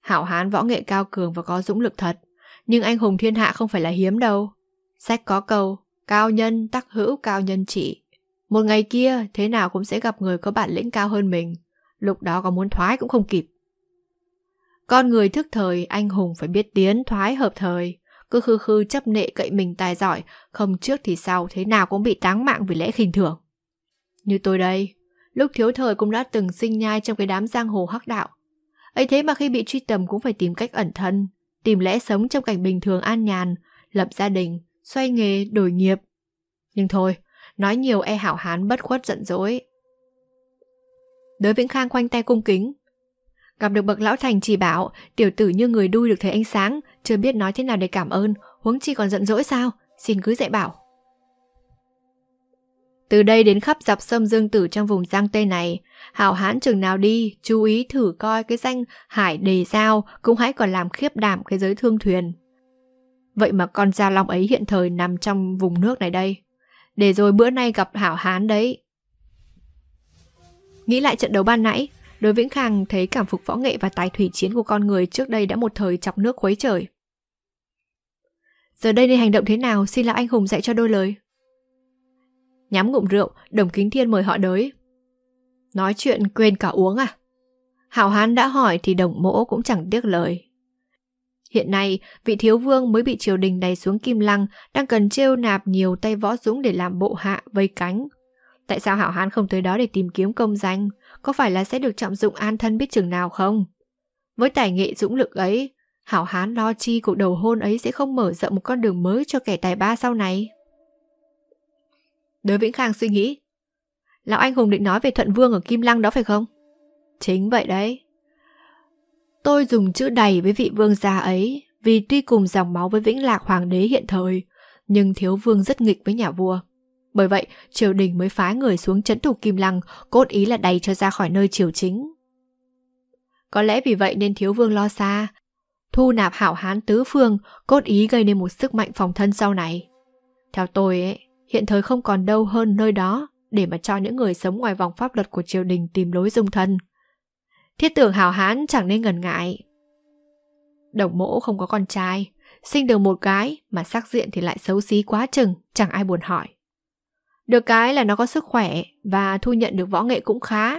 Hảo hán võ nghệ cao cường và có dũng lực thật. Nhưng anh hùng thiên hạ không phải là hiếm đâu. Sách có câu, cao nhân tắc hữu cao nhân trị. Một ngày kia, thế nào cũng sẽ gặp người có bản lĩnh cao hơn mình. Lúc đó có muốn thoái cũng không kịp. Con người thức thời, anh hùng phải biết tiến, thoái hợp thời. Cứ khư khư chấp nệ cậy mình tài giỏi, không trước thì sau, thế nào cũng bị táng mạng vì lẽ khinh thường. Như tôi đây, lúc thiếu thời cũng đã từng sinh nhai trong cái đám giang hồ hắc đạo. ấy thế mà khi bị truy tầm cũng phải tìm cách ẩn thân, tìm lẽ sống trong cảnh bình thường an nhàn, lập gia đình, xoay nghề, đổi nghiệp. Nhưng thôi, nói nhiều e hảo hán bất khuất giận dỗi. Đới Vĩnh Khang khoanh tay cung kính. Gặp được bậc lão thành chỉ bảo, tiểu tử như người đuôi được thấy ánh sáng, chưa biết nói thế nào để cảm ơn, huống chi còn giận dỗi sao, xin cứ dạy bảo. Từ đây đến khắp dọc sông Dương Tử trong vùng Giang Tây này, hảo hán chừng nào đi, chú ý thử coi cái danh Hải Đề sao cũng hãy còn làm khiếp đảm cái giới thương thuyền. Vậy mà con gia long ấy hiện thời nằm trong vùng nước này đây. Để rồi bữa nay gặp hảo hán đấy. Nghĩ lại trận đấu ban nãy, đối Vĩnh Khang thấy cảm phục võ nghệ và tài thủy chiến của con người trước đây đã một thời chọc nước khuấy trời. Giờ đây nên hành động thế nào xin lão anh hùng dạy cho đôi lời. Nhắm ngụm rượu, đồng kính thiên mời họ đới. Nói chuyện quên cả uống à? Hảo Hán đã hỏi thì đồng mỗ cũng chẳng tiếc lời. Hiện nay, vị thiếu vương mới bị triều đình đày xuống kim lăng, đang cần trêu nạp nhiều tay võ dũng để làm bộ hạ vây cánh. Tại sao Hảo Hán không tới đó để tìm kiếm công danh? Có phải là sẽ được trọng dụng an thân biết chừng nào không? Với tài nghệ dũng lực ấy, Hảo Hán lo chi cuộc đầu hôn ấy sẽ không mở rộng một con đường mới cho kẻ tài ba sau này. Đới Vĩnh Khang suy nghĩ. Lão anh hùng định nói về Thuận Vương ở Kim Lăng đó phải không? Chính vậy đấy. Tôi dùng chữ đầy với vị vương gia ấy vì tuy cùng dòng máu với Vĩnh Lạc Hoàng đế hiện thời, nhưng thiếu vương rất nghịch với nhà vua. Bởi vậy, triều đình mới phái người xuống trấn thủ Kim Lăng, cốt ý là đầy cho ra khỏi nơi triều chính. Có lẽ vì vậy nên thiếu vương lo xa, thu nạp hảo hán tứ phương, cốt ý gây nên một sức mạnh phòng thân sau này. Theo tôi ấy, hiện thời không còn đâu hơn nơi đó để mà cho những người sống ngoài vòng pháp luật của triều đình tìm lối dung thân. Thiết tưởng hào hán chẳng nên ngần ngại. Đồng mỗ không có con trai, sinh được một gái mà sắc diện thì lại xấu xí quá chừng, chẳng ai buồn hỏi. Được cái là nó có sức khỏe và thu nhận được võ nghệ cũng khá.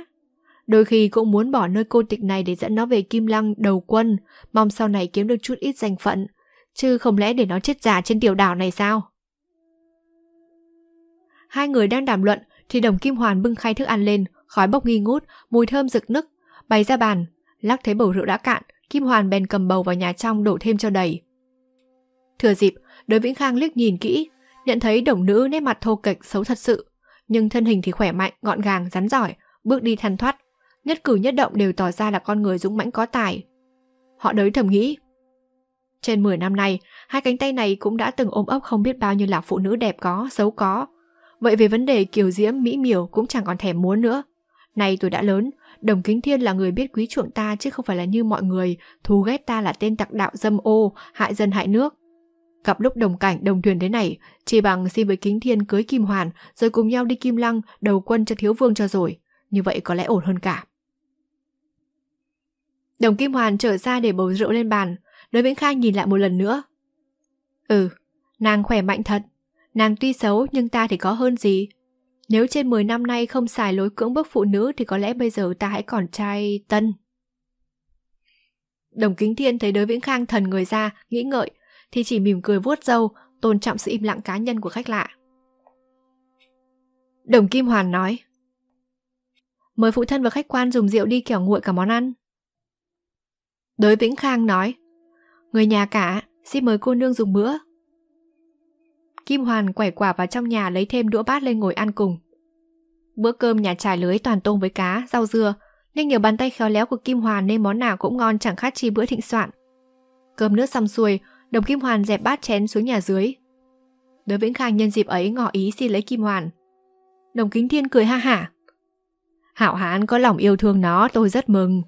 Đôi khi cũng muốn bỏ nơi cô tịch này để dẫn nó về Kim Lăng đầu quân, mong sau này kiếm được chút ít danh phận, chứ không lẽ để nó chết già trên tiểu đảo này sao? Hai người đang đàm luận thì Đồng Kim Hoàn bưng khay thức ăn lên, khói bốc nghi ngút, mùi thơm rực nức, bày ra bàn. Lắc thấy bầu rượu đã cạn, Kim Hoàn bèn cầm bầu vào nhà trong đổ thêm cho đầy. Thừa dịp, đối Vĩnh Khang liếc nhìn kỹ, nhận thấy đồng nữ nét mặt thô kệch xấu thật sự, nhưng thân hình thì khỏe mạnh, gọn gàng, rắn giỏi, bước đi thanh thoát, nhất cử nhất động đều tỏ ra là con người dũng mãnh có tài. Họ đới thầm nghĩ, trên 10 năm nay, hai cánh tay này cũng đã từng ôm ấp không biết bao nhiêu là phụ nữ đẹp có, xấu có, Vậy về vấn đề kiều diễm mỹ miều cũng chẳng còn thèm muốn nữa. Nay tôi đã lớn, Đồng Kính Thiên là người biết quý chuộng ta chứ không phải là như mọi người, thù ghét ta là tên tặc đạo dâm ô, hại dân hại nước. Gặp lúc đồng cảnh đồng thuyền thế này, chỉ bằng xin với Kính Thiên cưới Kim Hoàn rồi cùng nhau đi Kim Lăng đầu quân cho thiếu vương cho rồi. Như vậy có lẽ ổn hơn cả. Đồng Kim Hoàn trở ra để bầu rượu lên bàn, đối Vĩnh Khai nhìn lại một lần nữa. Ừ, nàng khỏe mạnh thật. Nàng tuy xấu nhưng ta thì có hơn gì. Nếu trên 10 năm nay không xài lối cưỡng bức phụ nữ thì có lẽ bây giờ ta hãy còn trai tân. Đồng Kính Thiên thấy đối Vĩnh Khang thần người ra, nghĩ ngợi, thì chỉ mỉm cười vuốt râu, tôn trọng sự im lặng cá nhân của khách lạ. Đồng Kim Hoàn nói Mời phụ thân và khách quan dùng rượu đi kẻo nguội cả món ăn. đối Vĩnh Khang nói Người nhà cả, xin mời cô nương dùng bữa. Kim Hoàn quẩy quả vào trong nhà lấy thêm đũa bát lên ngồi ăn cùng. Bữa cơm nhà trải lưới toàn tôm với cá, rau dưa, nhưng nhờ bàn tay khéo léo của Kim Hoàn nên món nào cũng ngon chẳng khác chi bữa thịnh soạn. Cơm nước xong xuôi, Đồng Kim Hoàn dẹp bát chén xuống nhà dưới. Đối Vĩnh Khang nhân dịp ấy ngỏ ý xin lấy Kim Hoàn. Đồng Kính Thiên cười ha hả. Hảo Hán có lòng yêu thương nó, tôi rất mừng.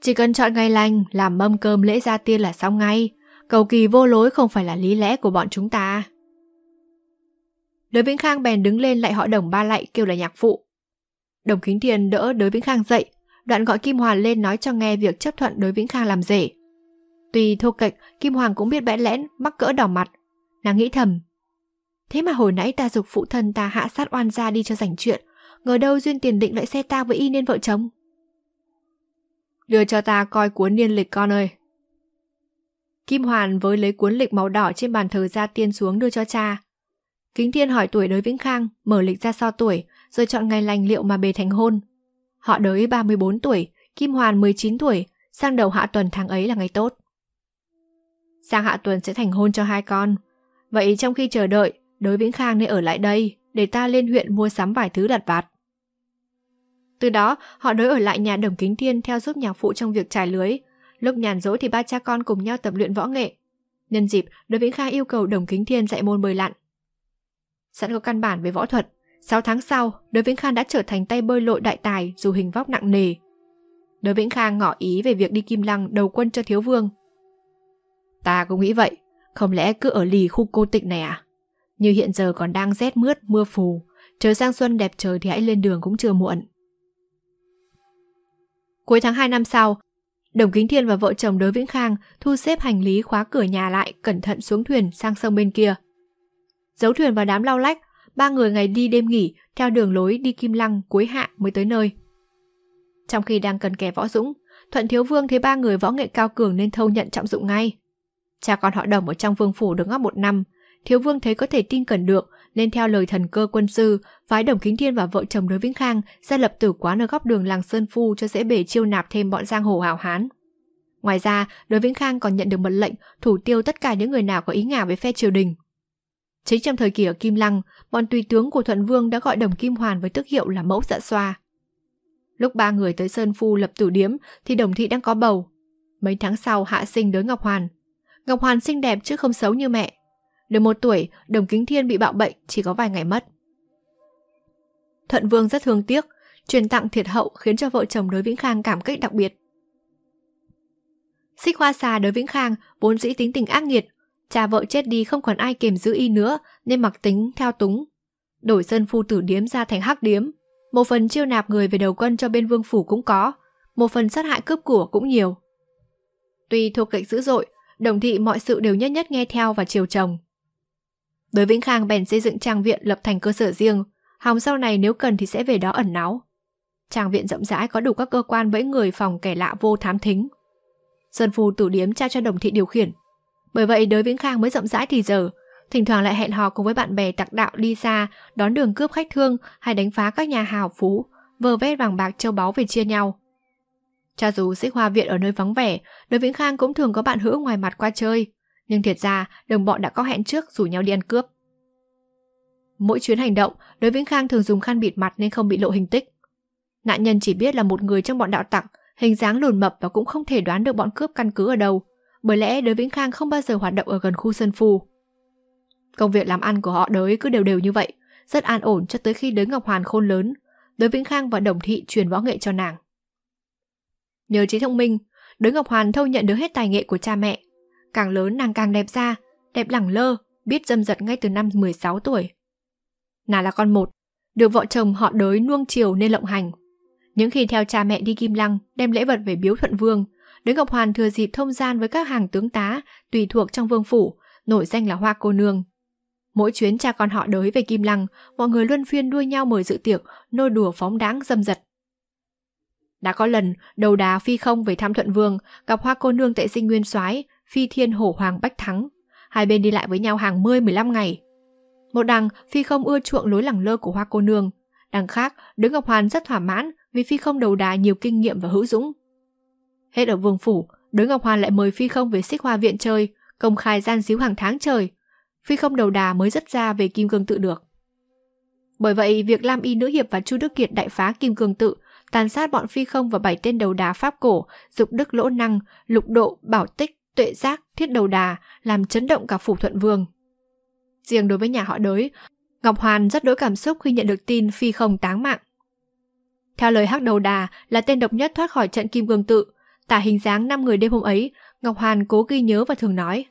Chỉ cần chọn ngày lành, làm mâm cơm lễ gia tiên là xong ngay. Cầu kỳ vô lối không phải là lý lẽ của bọn chúng ta. Đới Vĩnh Khang bèn đứng lên lại họ đồng ba lạy kêu là nhạc phụ. Đồng Kính Thiên đỡ Đới Vĩnh Khang dậy, đoạn gọi Kim Hoàn lên nói cho nghe việc chấp thuận Đới Vĩnh Khang làm rể. Tuy thô kệch, Kim Hoàng cũng biết bẽ lẽn, mắc cỡ đỏ mặt. Nàng nghĩ thầm. Thế mà hồi nãy ta dục phụ thân ta hạ sát oan ra đi cho rảnh chuyện, ngờ đâu duyên tiền định lại xe ta với y nên vợ chồng. Đưa cho ta coi cuốn niên lịch con ơi. Kim Hoàn với lấy cuốn lịch màu đỏ trên bàn thờ ra tiên xuống đưa cho cha. Kính Thiên hỏi tuổi đới Vĩnh Khang, mở lịch ra so tuổi, rồi chọn ngày lành liệu mà bề thành hôn. Họ đới 34 tuổi, Kim Hoàn 19 tuổi, sang đầu hạ tuần tháng ấy là ngày tốt. Sang hạ tuần sẽ thành hôn cho hai con. Vậy trong khi chờ đợi, đới Vĩnh Khang nên ở lại đây, để ta lên huyện mua sắm vài thứ đặt vạt. Từ đó, họ đối ở lại nhà Đồng Kính Thiên theo giúp nhạc phụ trong việc trải lưới. Lúc nhàn rỗi thì ba cha con cùng nhau tập luyện võ nghệ. Nhân dịp, đối Vĩnh Khang yêu cầu Đồng Kính Thiên dạy môn bơi lặn. Sẵn có căn bản về võ thuật, 6 tháng sau, Đới Vĩnh Khang đã trở thành tay bơi lội đại tài dù hình vóc nặng nề. Đới Vĩnh Khang ngỏ ý về việc đi Kim Lăng đầu quân cho Thiếu Vương. Ta cũng nghĩ vậy, không lẽ cứ ở lì khu cô tịch này à? Như hiện giờ còn đang rét mướt, mưa phù, chờ sang xuân đẹp trời thì hãy lên đường cũng chưa muộn. Cuối tháng 2 năm sau, Đồng Kính Thiên và vợ chồng Đới Vĩnh Khang thu xếp hành lý khóa cửa nhà lại cẩn thận xuống thuyền sang sông bên kia – Giấu thuyền vào đám lau lách, ba người ngày đi đêm nghỉ, theo đường lối đi Kim Lăng cuối hạ mới tới nơi. Trong khi đang cần kẻ võ dũng, Thuận Thiếu Vương thấy ba người võ nghệ cao cường nên thâu nhận trọng dụng ngay. Cha con họ đồng ở trong vương phủ được ngót một năm, Thiếu Vương thấy có thể tin cẩn được nên theo lời thần cơ quân sư, phái Đồng Kính Thiên và vợ chồng đối Vĩnh Khang ra lập tử quán ở góc đường làng Sơn Phu cho dễ bể chiêu nạp thêm bọn giang hồ hào hán. Ngoài ra, đối Vĩnh Khang còn nhận được mật lệnh thủ tiêu tất cả những người nào có ý ngả với phe triều đình. Chính trong thời kỳ ở Kim Lăng, bọn tùy tướng của Thuận Vương đã gọi Đồng Kim Hoàn với tước hiệu là mẫu dạ xoa. Lúc ba người tới Sơn Phu lập tử điếm thì Đồng Thị đang có bầu. Mấy tháng sau hạ sinh đới Ngọc Hoàn. Ngọc Hoàn xinh đẹp chứ không xấu như mẹ. Được một tuổi, Đồng Kính Thiên bị bạo bệnh chỉ có vài ngày mất. Thuận Vương rất thương tiếc, truyền tặng thiệt hậu khiến cho vợ chồng đối Vĩnh Khang cảm kích đặc biệt. Xích Hoa Xà đối Vĩnh Khang vốn dĩ tính tình ác nghiệt, Cha vợ chết đi không còn ai kiềm giữ y nữa nên mặc tính theo túng. Đổi sơn phu tử điếm ra thành hắc điếm. Một phần chiêu nạp người về đầu quân cho bên vương phủ cũng có. Một phần sát hại cướp của cũng nhiều. Tuy thuộc kịch dữ dội, đồng thị mọi sự đều nhất nhất nghe theo và chiều chồng. Đối Vĩnh Khang bèn xây dựng trang viện lập thành cơ sở riêng, hòng sau này nếu cần thì sẽ về đó ẩn náu. Trang viện rộng rãi có đủ các cơ quan bẫy người phòng kẻ lạ vô thám thính. sơn phù tử điếm trao cho đồng thị điều khiển, bởi vậy đới Vĩnh Khang mới rộng rãi thì giờ, thỉnh thoảng lại hẹn hò cùng với bạn bè tặc đạo đi xa, đón đường cướp khách thương hay đánh phá các nhà hào phú, vơ vét vàng bạc châu báu về chia nhau. Cho dù xích hoa viện ở nơi vắng vẻ, đới Vĩnh Khang cũng thường có bạn hữu ngoài mặt qua chơi, nhưng thiệt ra đồng bọn đã có hẹn trước rủ nhau đi ăn cướp. Mỗi chuyến hành động, đối Vĩnh Khang thường dùng khăn bịt mặt nên không bị lộ hình tích. Nạn nhân chỉ biết là một người trong bọn đạo tặc, hình dáng lùn mập và cũng không thể đoán được bọn cướp căn cứ ở đâu bởi lẽ đới Vĩnh Khang không bao giờ hoạt động ở gần khu sân phu Công việc làm ăn của họ đới cứ đều đều như vậy, rất an ổn cho tới khi đới Ngọc Hoàn khôn lớn, đới Vĩnh Khang và Đồng Thị truyền võ nghệ cho nàng. Nhờ trí thông minh, đới Ngọc Hoàn thâu nhận được hết tài nghệ của cha mẹ. Càng lớn nàng càng đẹp ra, đẹp lẳng lơ, biết dâm dật ngay từ năm 16 tuổi. Nàng là con một, được vợ chồng họ đới nuông chiều nên lộng hành. Những khi theo cha mẹ đi Kim Lăng đem lễ vật về biếu Thuận Vương – Đới Ngọc Hoàn thừa dịp thông gian với các hàng tướng tá, tùy thuộc trong vương phủ, nổi danh là Hoa Cô Nương. Mỗi chuyến cha con họ đới về Kim Lăng, mọi người luân phiên đua nhau mời dự tiệc, nô đùa phóng đáng dâm dật. Đã có lần, đầu đá phi không về thăm Thuận Vương, gặp Hoa Cô Nương tại sinh nguyên soái phi thiên hổ hoàng bách thắng. Hai bên đi lại với nhau hàng mười lăm ngày. Một đằng, phi không ưa chuộng lối lẳng lơ của Hoa Cô Nương. Đằng khác, đứng Ngọc Hoàn rất thỏa mãn vì phi không đầu đà nhiều kinh nghiệm và hữu dũng. Hết ở vương phủ, đối Ngọc Hoàn lại mời Phi Không về xích hoa viện chơi, công khai gian xíu hàng tháng trời. Phi Không đầu đà mới rất ra về Kim Cương Tự được. Bởi vậy, việc Lam Y Nữ Hiệp và Chu Đức Kiệt đại phá Kim Cương Tự, tàn sát bọn Phi Không và bảy tên đầu đà Pháp cổ, dục đức lỗ năng, lục độ, bảo tích, tuệ giác, thiết đầu đà, làm chấn động cả phủ thuận vương. Riêng đối với nhà họ đới, Ngọc Hoàn rất đối cảm xúc khi nhận được tin Phi Không táng mạng. Theo lời Hắc Đầu Đà là tên độc nhất thoát khỏi trận Kim Cương Tự, tả hình dáng năm người đêm hôm ấy, Ngọc Hàn cố ghi nhớ và thường nói.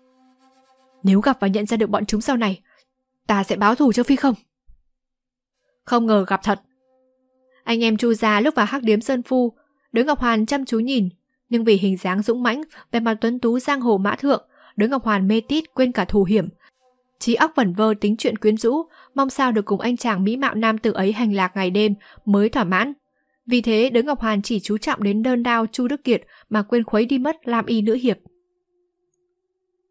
Nếu gặp và nhận ra được bọn chúng sau này, ta sẽ báo thù cho Phi không? Không ngờ gặp thật. Anh em Chu ra lúc vào hắc điếm Sơn Phu, đối Ngọc hoàn chăm chú nhìn, nhưng vì hình dáng dũng mãnh, về mặt tuấn tú giang hồ mã thượng, đối Ngọc hoàn mê tít quên cả thù hiểm. Trí óc vẩn vơ tính chuyện quyến rũ, mong sao được cùng anh chàng mỹ mạo nam tử ấy hành lạc ngày đêm mới thỏa mãn. Vì thế, Đới Ngọc hoàn chỉ chú trọng đến đơn đao Chu Đức Kiệt mà quên khuấy đi mất Lam Y nữ hiệp.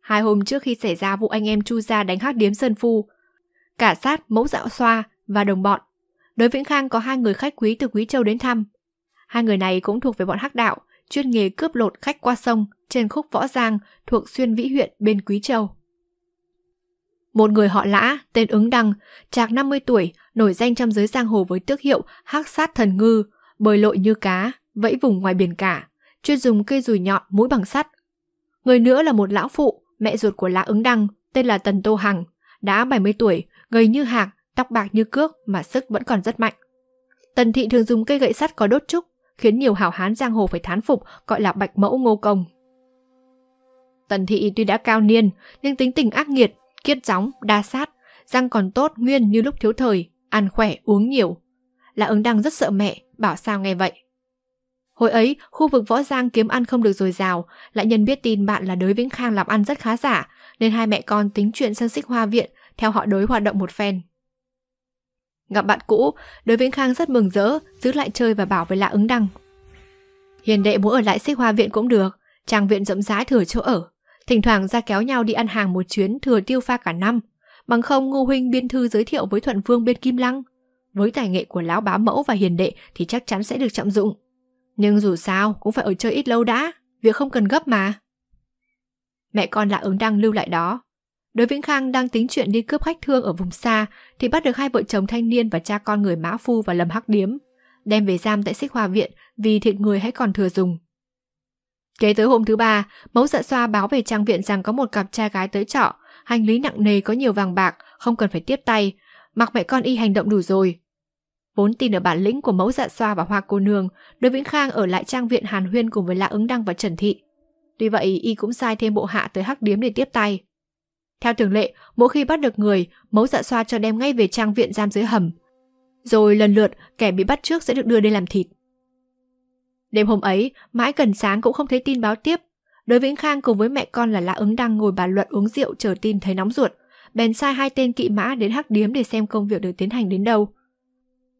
Hai hôm trước khi xảy ra vụ anh em Chu gia đánh hát điếm Sơn Phu, cả sát mẫu dạo xoa và đồng bọn, đới Vĩnh Khang có hai người khách quý từ Quý Châu đến thăm. Hai người này cũng thuộc về bọn hắc đạo, chuyên nghề cướp lột khách qua sông trên khúc Võ Giang thuộc Xuyên Vĩ huyện bên Quý Châu. Một người họ lã, tên ứng đăng, chạc 50 tuổi, nổi danh trong giới giang hồ với tước hiệu hắc sát thần ngư, bơi lội như cá, vẫy vùng ngoài biển cả, chuyên dùng cây dùi nhọn mũi bằng sắt. Người nữa là một lão phụ, mẹ ruột của Lã Ứng Đăng, tên là Tần Tô Hằng, đã 70 tuổi, gầy như hạc, tóc bạc như cước mà sức vẫn còn rất mạnh. Tần Thị thường dùng cây gậy sắt có đốt trúc, khiến nhiều hảo hán giang hồ phải thán phục, gọi là bạch mẫu ngô công. Tần Thị tuy đã cao niên, nhưng tính tình ác nghiệt, kiết gióng, đa sát, răng còn tốt nguyên như lúc thiếu thời, ăn khỏe, uống nhiều. Lã ứng đăng rất sợ mẹ, Bảo sao nghe vậy? Hồi ấy, khu vực Võ Giang kiếm ăn không được dồi dào, lại nhân biết tin bạn là đới Vĩnh Khang làm ăn rất khá giả, nên hai mẹ con tính chuyện sân xích hoa viện theo họ đới hoạt động một phen. Gặp bạn cũ, đới Vĩnh Khang rất mừng rỡ, giữ lại chơi và bảo với Lạ ứng đăng. Hiền đệ muốn ở lại xích hoa viện cũng được, trang viện rộng rãi thừa chỗ ở. Thỉnh thoảng ra kéo nhau đi ăn hàng một chuyến thừa tiêu pha cả năm. Bằng không Ngô Huynh biên thư giới thiệu với Thuận Vương bên Kim Lăng – với tài nghệ của lão bá mẫu và hiền đệ thì chắc chắn sẽ được trọng dụng. Nhưng dù sao cũng phải ở chơi ít lâu đã, việc không cần gấp mà. Mẹ con lạ ứng đang lưu lại đó. Đối Vĩnh Khang đang tính chuyện đi cướp khách thương ở vùng xa thì bắt được hai vợ chồng thanh niên và cha con người Mã Phu và Lâm Hắc Điếm, đem về giam tại xích hòa viện vì thiện người hãy còn thừa dùng. Kế tới hôm thứ ba, mẫu dạ xoa báo về trang viện rằng có một cặp cha gái tới trọ, hành lý nặng nề có nhiều vàng bạc, không cần phải tiếp tay, Mặc mẹ con y hành động đủ rồi. Vốn tin ở bản lĩnh của mẫu dạ xoa và hoa cô nương, đối Vĩnh Khang ở lại trang viện Hàn Huyên cùng với lạ ứng đăng và Trần Thị. Tuy vậy, y cũng sai thêm bộ hạ tới hắc điếm để tiếp tay. Theo thường lệ, mỗi khi bắt được người, mẫu dạ xoa cho đem ngay về trang viện giam dưới hầm. Rồi lần lượt, kẻ bị bắt trước sẽ được đưa đi làm thịt. Đêm hôm ấy, mãi gần sáng cũng không thấy tin báo tiếp. Đối Vĩnh Khang cùng với mẹ con là lạ ứng đăng ngồi bàn luận uống rượu chờ tin thấy nóng ruột, bèn sai hai tên kỵ mã đến hắc điếm để xem công việc được tiến hành đến đâu.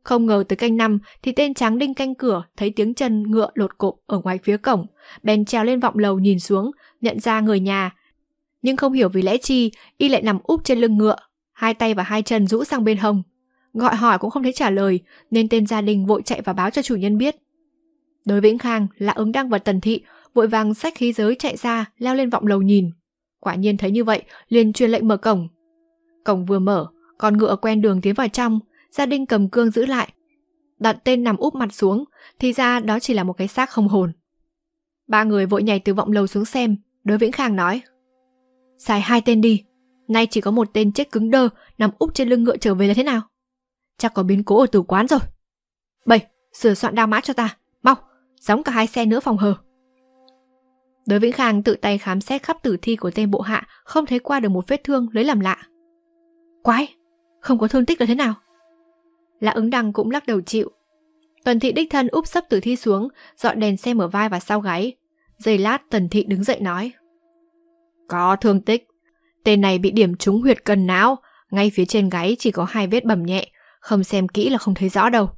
Không ngờ tới canh năm thì tên tráng đinh canh cửa thấy tiếng chân ngựa lột cộp ở ngoài phía cổng, bèn trèo lên vọng lầu nhìn xuống, nhận ra người nhà. Nhưng không hiểu vì lẽ chi, y lại nằm úp trên lưng ngựa, hai tay và hai chân rũ sang bên hông. Gọi hỏi cũng không thấy trả lời, nên tên gia đình vội chạy và báo cho chủ nhân biết. Đối Vĩnh Khang, là ứng đang vật Tần Thị vội vàng sách khí giới chạy ra, leo lên vọng lầu nhìn. Quả nhiên thấy như vậy, liền truyền lệnh mở cổng, Cổng vừa mở, con ngựa quen đường tiến vào trong, gia đình cầm cương giữ lại. Đặt tên nằm úp mặt xuống, thì ra đó chỉ là một cái xác không hồn. Ba người vội nhảy từ vọng lầu xuống xem, đối Vĩnh Khang nói. Xài hai tên đi, nay chỉ có một tên chết cứng đơ nằm úp trên lưng ngựa trở về là thế nào? Chắc có biến cố ở tử quán rồi. Bảy, sửa soạn đao mã cho ta, mau, gióng cả hai xe nữa phòng hờ. Đối Vĩnh Khang tự tay khám xét khắp tử thi của tên bộ hạ, không thấy qua được một vết thương lấy làm lạ. Quái, không có thương tích là thế nào? Lã ứng đằng cũng lắc đầu chịu. Tần thị đích thân úp sấp tử thi xuống, dọn đèn xe mở vai và sau gáy. Giây lát tần thị đứng dậy nói. Có thương tích. Tên này bị điểm trúng huyệt cần não, ngay phía trên gáy chỉ có hai vết bầm nhẹ, không xem kỹ là không thấy rõ đâu.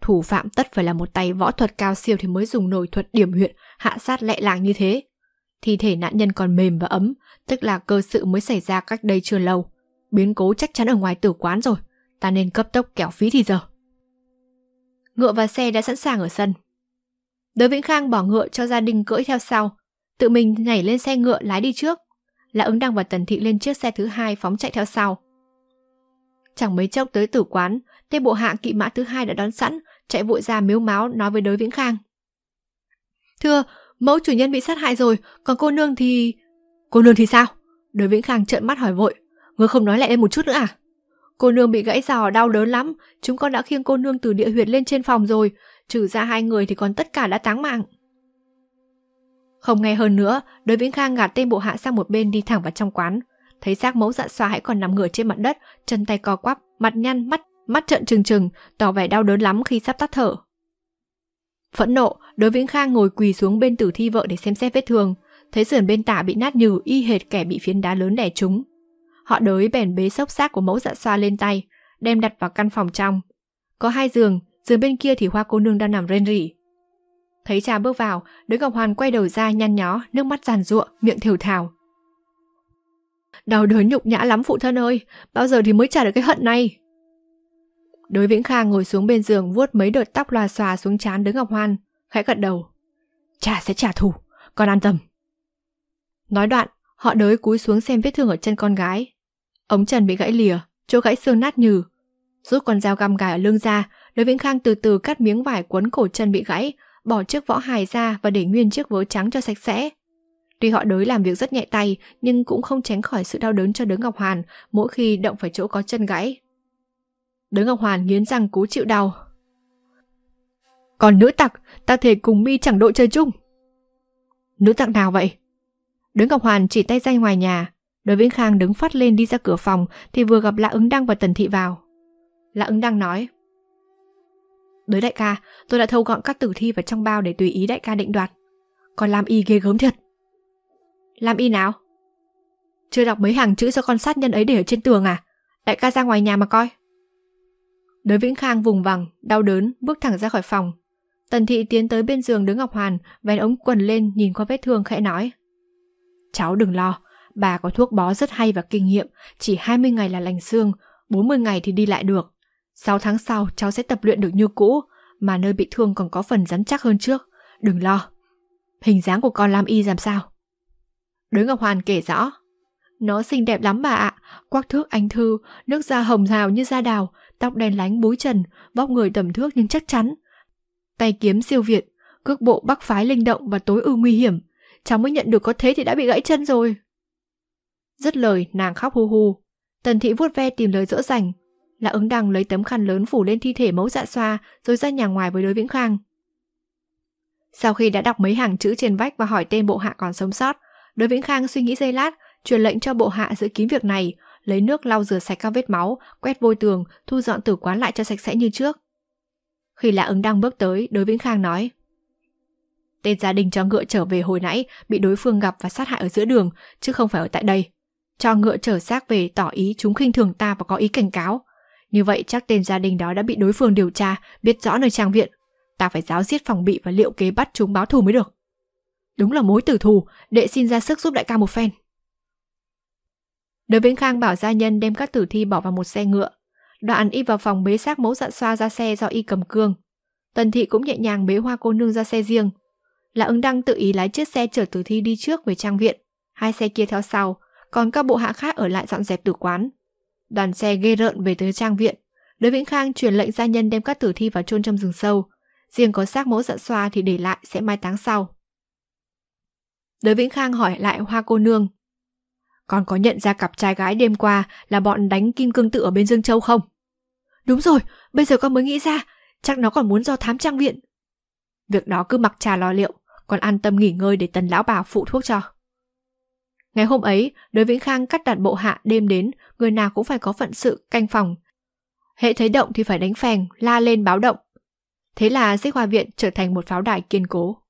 Thủ phạm tất phải là một tay võ thuật cao siêu thì mới dùng nổi thuật điểm huyệt, hạ sát lẹ làng như thế. Thi thể nạn nhân còn mềm và ấm, tức là cơ sự mới xảy ra cách đây chưa lâu. Biến cố chắc chắn ở ngoài tử quán rồi Ta nên cấp tốc kéo phí thì giờ Ngựa và xe đã sẵn sàng ở sân Đới Vĩnh Khang bỏ ngựa cho gia đình cưỡi theo sau Tự mình nhảy lên xe ngựa lái đi trước Lã ứng đăng và tần thị lên chiếc xe thứ hai phóng chạy theo sau Chẳng mấy chốc tới tử quán Tên bộ hạ kỵ mã thứ hai đã đón sẵn Chạy vội ra miếu máu nói với đới Vĩnh Khang Thưa, mẫu chủ nhân bị sát hại rồi Còn cô nương thì... Cô nương thì sao? Đới Vĩnh Khang trợn mắt hỏi vội Ngươi không nói lại đây một chút nữa à? Cô nương bị gãy giò đau đớn lắm, chúng con đã khiêng cô nương từ địa huyệt lên trên phòng rồi, trừ ra hai người thì còn tất cả đã táng mạng. Không nghe hơn nữa, đối Vĩnh Khang gạt tên bộ hạ sang một bên đi thẳng vào trong quán. Thấy xác mẫu dạ xoa hãy còn nằm ngửa trên mặt đất, chân tay co quắp, mặt nhăn, mắt mắt trợn trừng trừng, tỏ vẻ đau đớn lắm khi sắp tắt thở. Phẫn nộ, đối Vĩnh Khang ngồi quỳ xuống bên tử thi vợ để xem xét vết thương, thấy sườn bên tả bị nát nhừ y hệt kẻ bị phiến đá lớn đè trúng. Họ đới bèn bế sốc xác của mẫu dạ xoa lên tay, đem đặt vào căn phòng trong. Có hai giường, giường bên kia thì hoa cô nương đang nằm rên rỉ. Thấy cha bước vào, đứa Ngọc Hoàn quay đầu ra nhăn nhó, nước mắt giàn ruộng, miệng thiểu thào. Đau đớn nhục nhã lắm phụ thân ơi, bao giờ thì mới trả được cái hận này? Đối Vĩnh Khang ngồi xuống bên giường vuốt mấy đợt tóc loa xòa xuống chán đứa Ngọc Hoan, khẽ gật đầu. Cha sẽ trả thù, con an tâm. Nói đoạn, họ đới cúi xuống xem vết thương ở chân con gái, Ống trần bị gãy lìa, chỗ gãy xương nát nhừ. Rút con dao găm gài ở lưng ra, Lôi Vĩnh Khang từ từ cắt miếng vải quấn cổ chân bị gãy, bỏ chiếc võ hài ra và để nguyên chiếc vớ trắng cho sạch sẽ. Tuy họ đối làm việc rất nhẹ tay, nhưng cũng không tránh khỏi sự đau đớn cho đứa Ngọc Hoàn mỗi khi động phải chỗ có chân gãy. Đứa Ngọc Hoàn nghiến răng cố chịu đau. Còn nữ tặc, ta thể cùng mi chẳng đội chơi chung. Nữ tặc nào vậy? Đứa Ngọc Hoàn chỉ tay ra ngoài nhà, Đối Vĩnh Khang đứng phát lên đi ra cửa phòng thì vừa gặp Lã ứng đăng và Tần Thị vào. Lã ứng đăng nói Đối đại ca, tôi đã thâu gọn các tử thi vào trong bao để tùy ý đại ca định đoạt. Còn làm y ghê gớm thiệt. Làm y nào? Chưa đọc mấy hàng chữ do con sát nhân ấy để ở trên tường à? Đại ca ra ngoài nhà mà coi. Đối Vĩnh Khang vùng vằng, đau đớn, bước thẳng ra khỏi phòng. Tần Thị tiến tới bên giường đứng Ngọc Hoàn, vén ống quần lên nhìn qua vết thương khẽ nói. Cháu đừng lo, Bà có thuốc bó rất hay và kinh nghiệm, chỉ 20 ngày là lành xương, 40 ngày thì đi lại được. 6 tháng sau cháu sẽ tập luyện được như cũ, mà nơi bị thương còn có phần rắn chắc hơn trước. Đừng lo. Hình dáng của con Lam Y làm sao? đối Ngọc Hoàn kể rõ. Nó xinh đẹp lắm bà ạ, quắc thước anh thư, nước da hồng hào như da đào, tóc đen lánh búi trần, vóc người tầm thước nhưng chắc chắn. Tay kiếm siêu việt, cước bộ bắc phái linh động và tối ưu nguy hiểm. Cháu mới nhận được có thế thì đã bị gãy chân rồi. Dứt lời nàng khóc hu hu. Tần thị vuốt ve tìm lời dỗ dành. Là ứng đằng lấy tấm khăn lớn phủ lên thi thể mẫu dạ xoa rồi ra nhà ngoài với đối vĩnh khang. Sau khi đã đọc mấy hàng chữ trên vách và hỏi tên bộ hạ còn sống sót, đối vĩnh khang suy nghĩ giây lát, truyền lệnh cho bộ hạ giữ kín việc này, lấy nước lau rửa sạch các vết máu, quét vôi tường, thu dọn tử quán lại cho sạch sẽ như trước. Khi lã ứng đang bước tới, đối vĩnh khang nói. Tên gia đình cho ngựa trở về hồi nãy, bị đối phương gặp và sát hại ở giữa đường, chứ không phải ở tại đây cho ngựa chở xác về tỏ ý chúng khinh thường ta và có ý cảnh cáo. Như vậy chắc tên gia đình đó đã bị đối phương điều tra, biết rõ nơi trang viện. Ta phải giáo giết phòng bị và liệu kế bắt chúng báo thù mới được. Đúng là mối tử thù, đệ xin ra sức giúp đại ca một phen. Đối Vĩnh Khang bảo gia nhân đem các tử thi bỏ vào một xe ngựa. Đoạn y vào phòng bế xác mẫu dặn dạ xoa ra xe do y cầm cương. Tần thị cũng nhẹ nhàng bế hoa cô nương ra xe riêng. Lã ứng đăng tự ý lái chiếc xe chở tử thi đi trước về trang viện. Hai xe kia theo sau, còn các bộ hạ khác ở lại dọn dẹp tử quán. Đoàn xe ghê rợn về tới trang viện. Lữ Vĩnh Khang truyền lệnh gia nhân đem các tử thi vào chôn trong rừng sâu. Riêng có xác mẫu dặn xoa thì để lại sẽ mai táng sau. Lữ Vĩnh Khang hỏi lại hoa cô nương. Còn có nhận ra cặp trai gái đêm qua là bọn đánh kim cương tự ở bên Dương Châu không? Đúng rồi, bây giờ con mới nghĩ ra, chắc nó còn muốn do thám trang viện. Việc đó cứ mặc trà lo liệu, còn an tâm nghỉ ngơi để tần lão bà phụ thuốc cho. Ngày hôm ấy, đối Vĩnh Khang cắt đặt bộ hạ đêm đến, người nào cũng phải có phận sự canh phòng. Hệ thấy động thì phải đánh phèn, la lên báo động. Thế là Dích Hoa Viện trở thành một pháo đài kiên cố.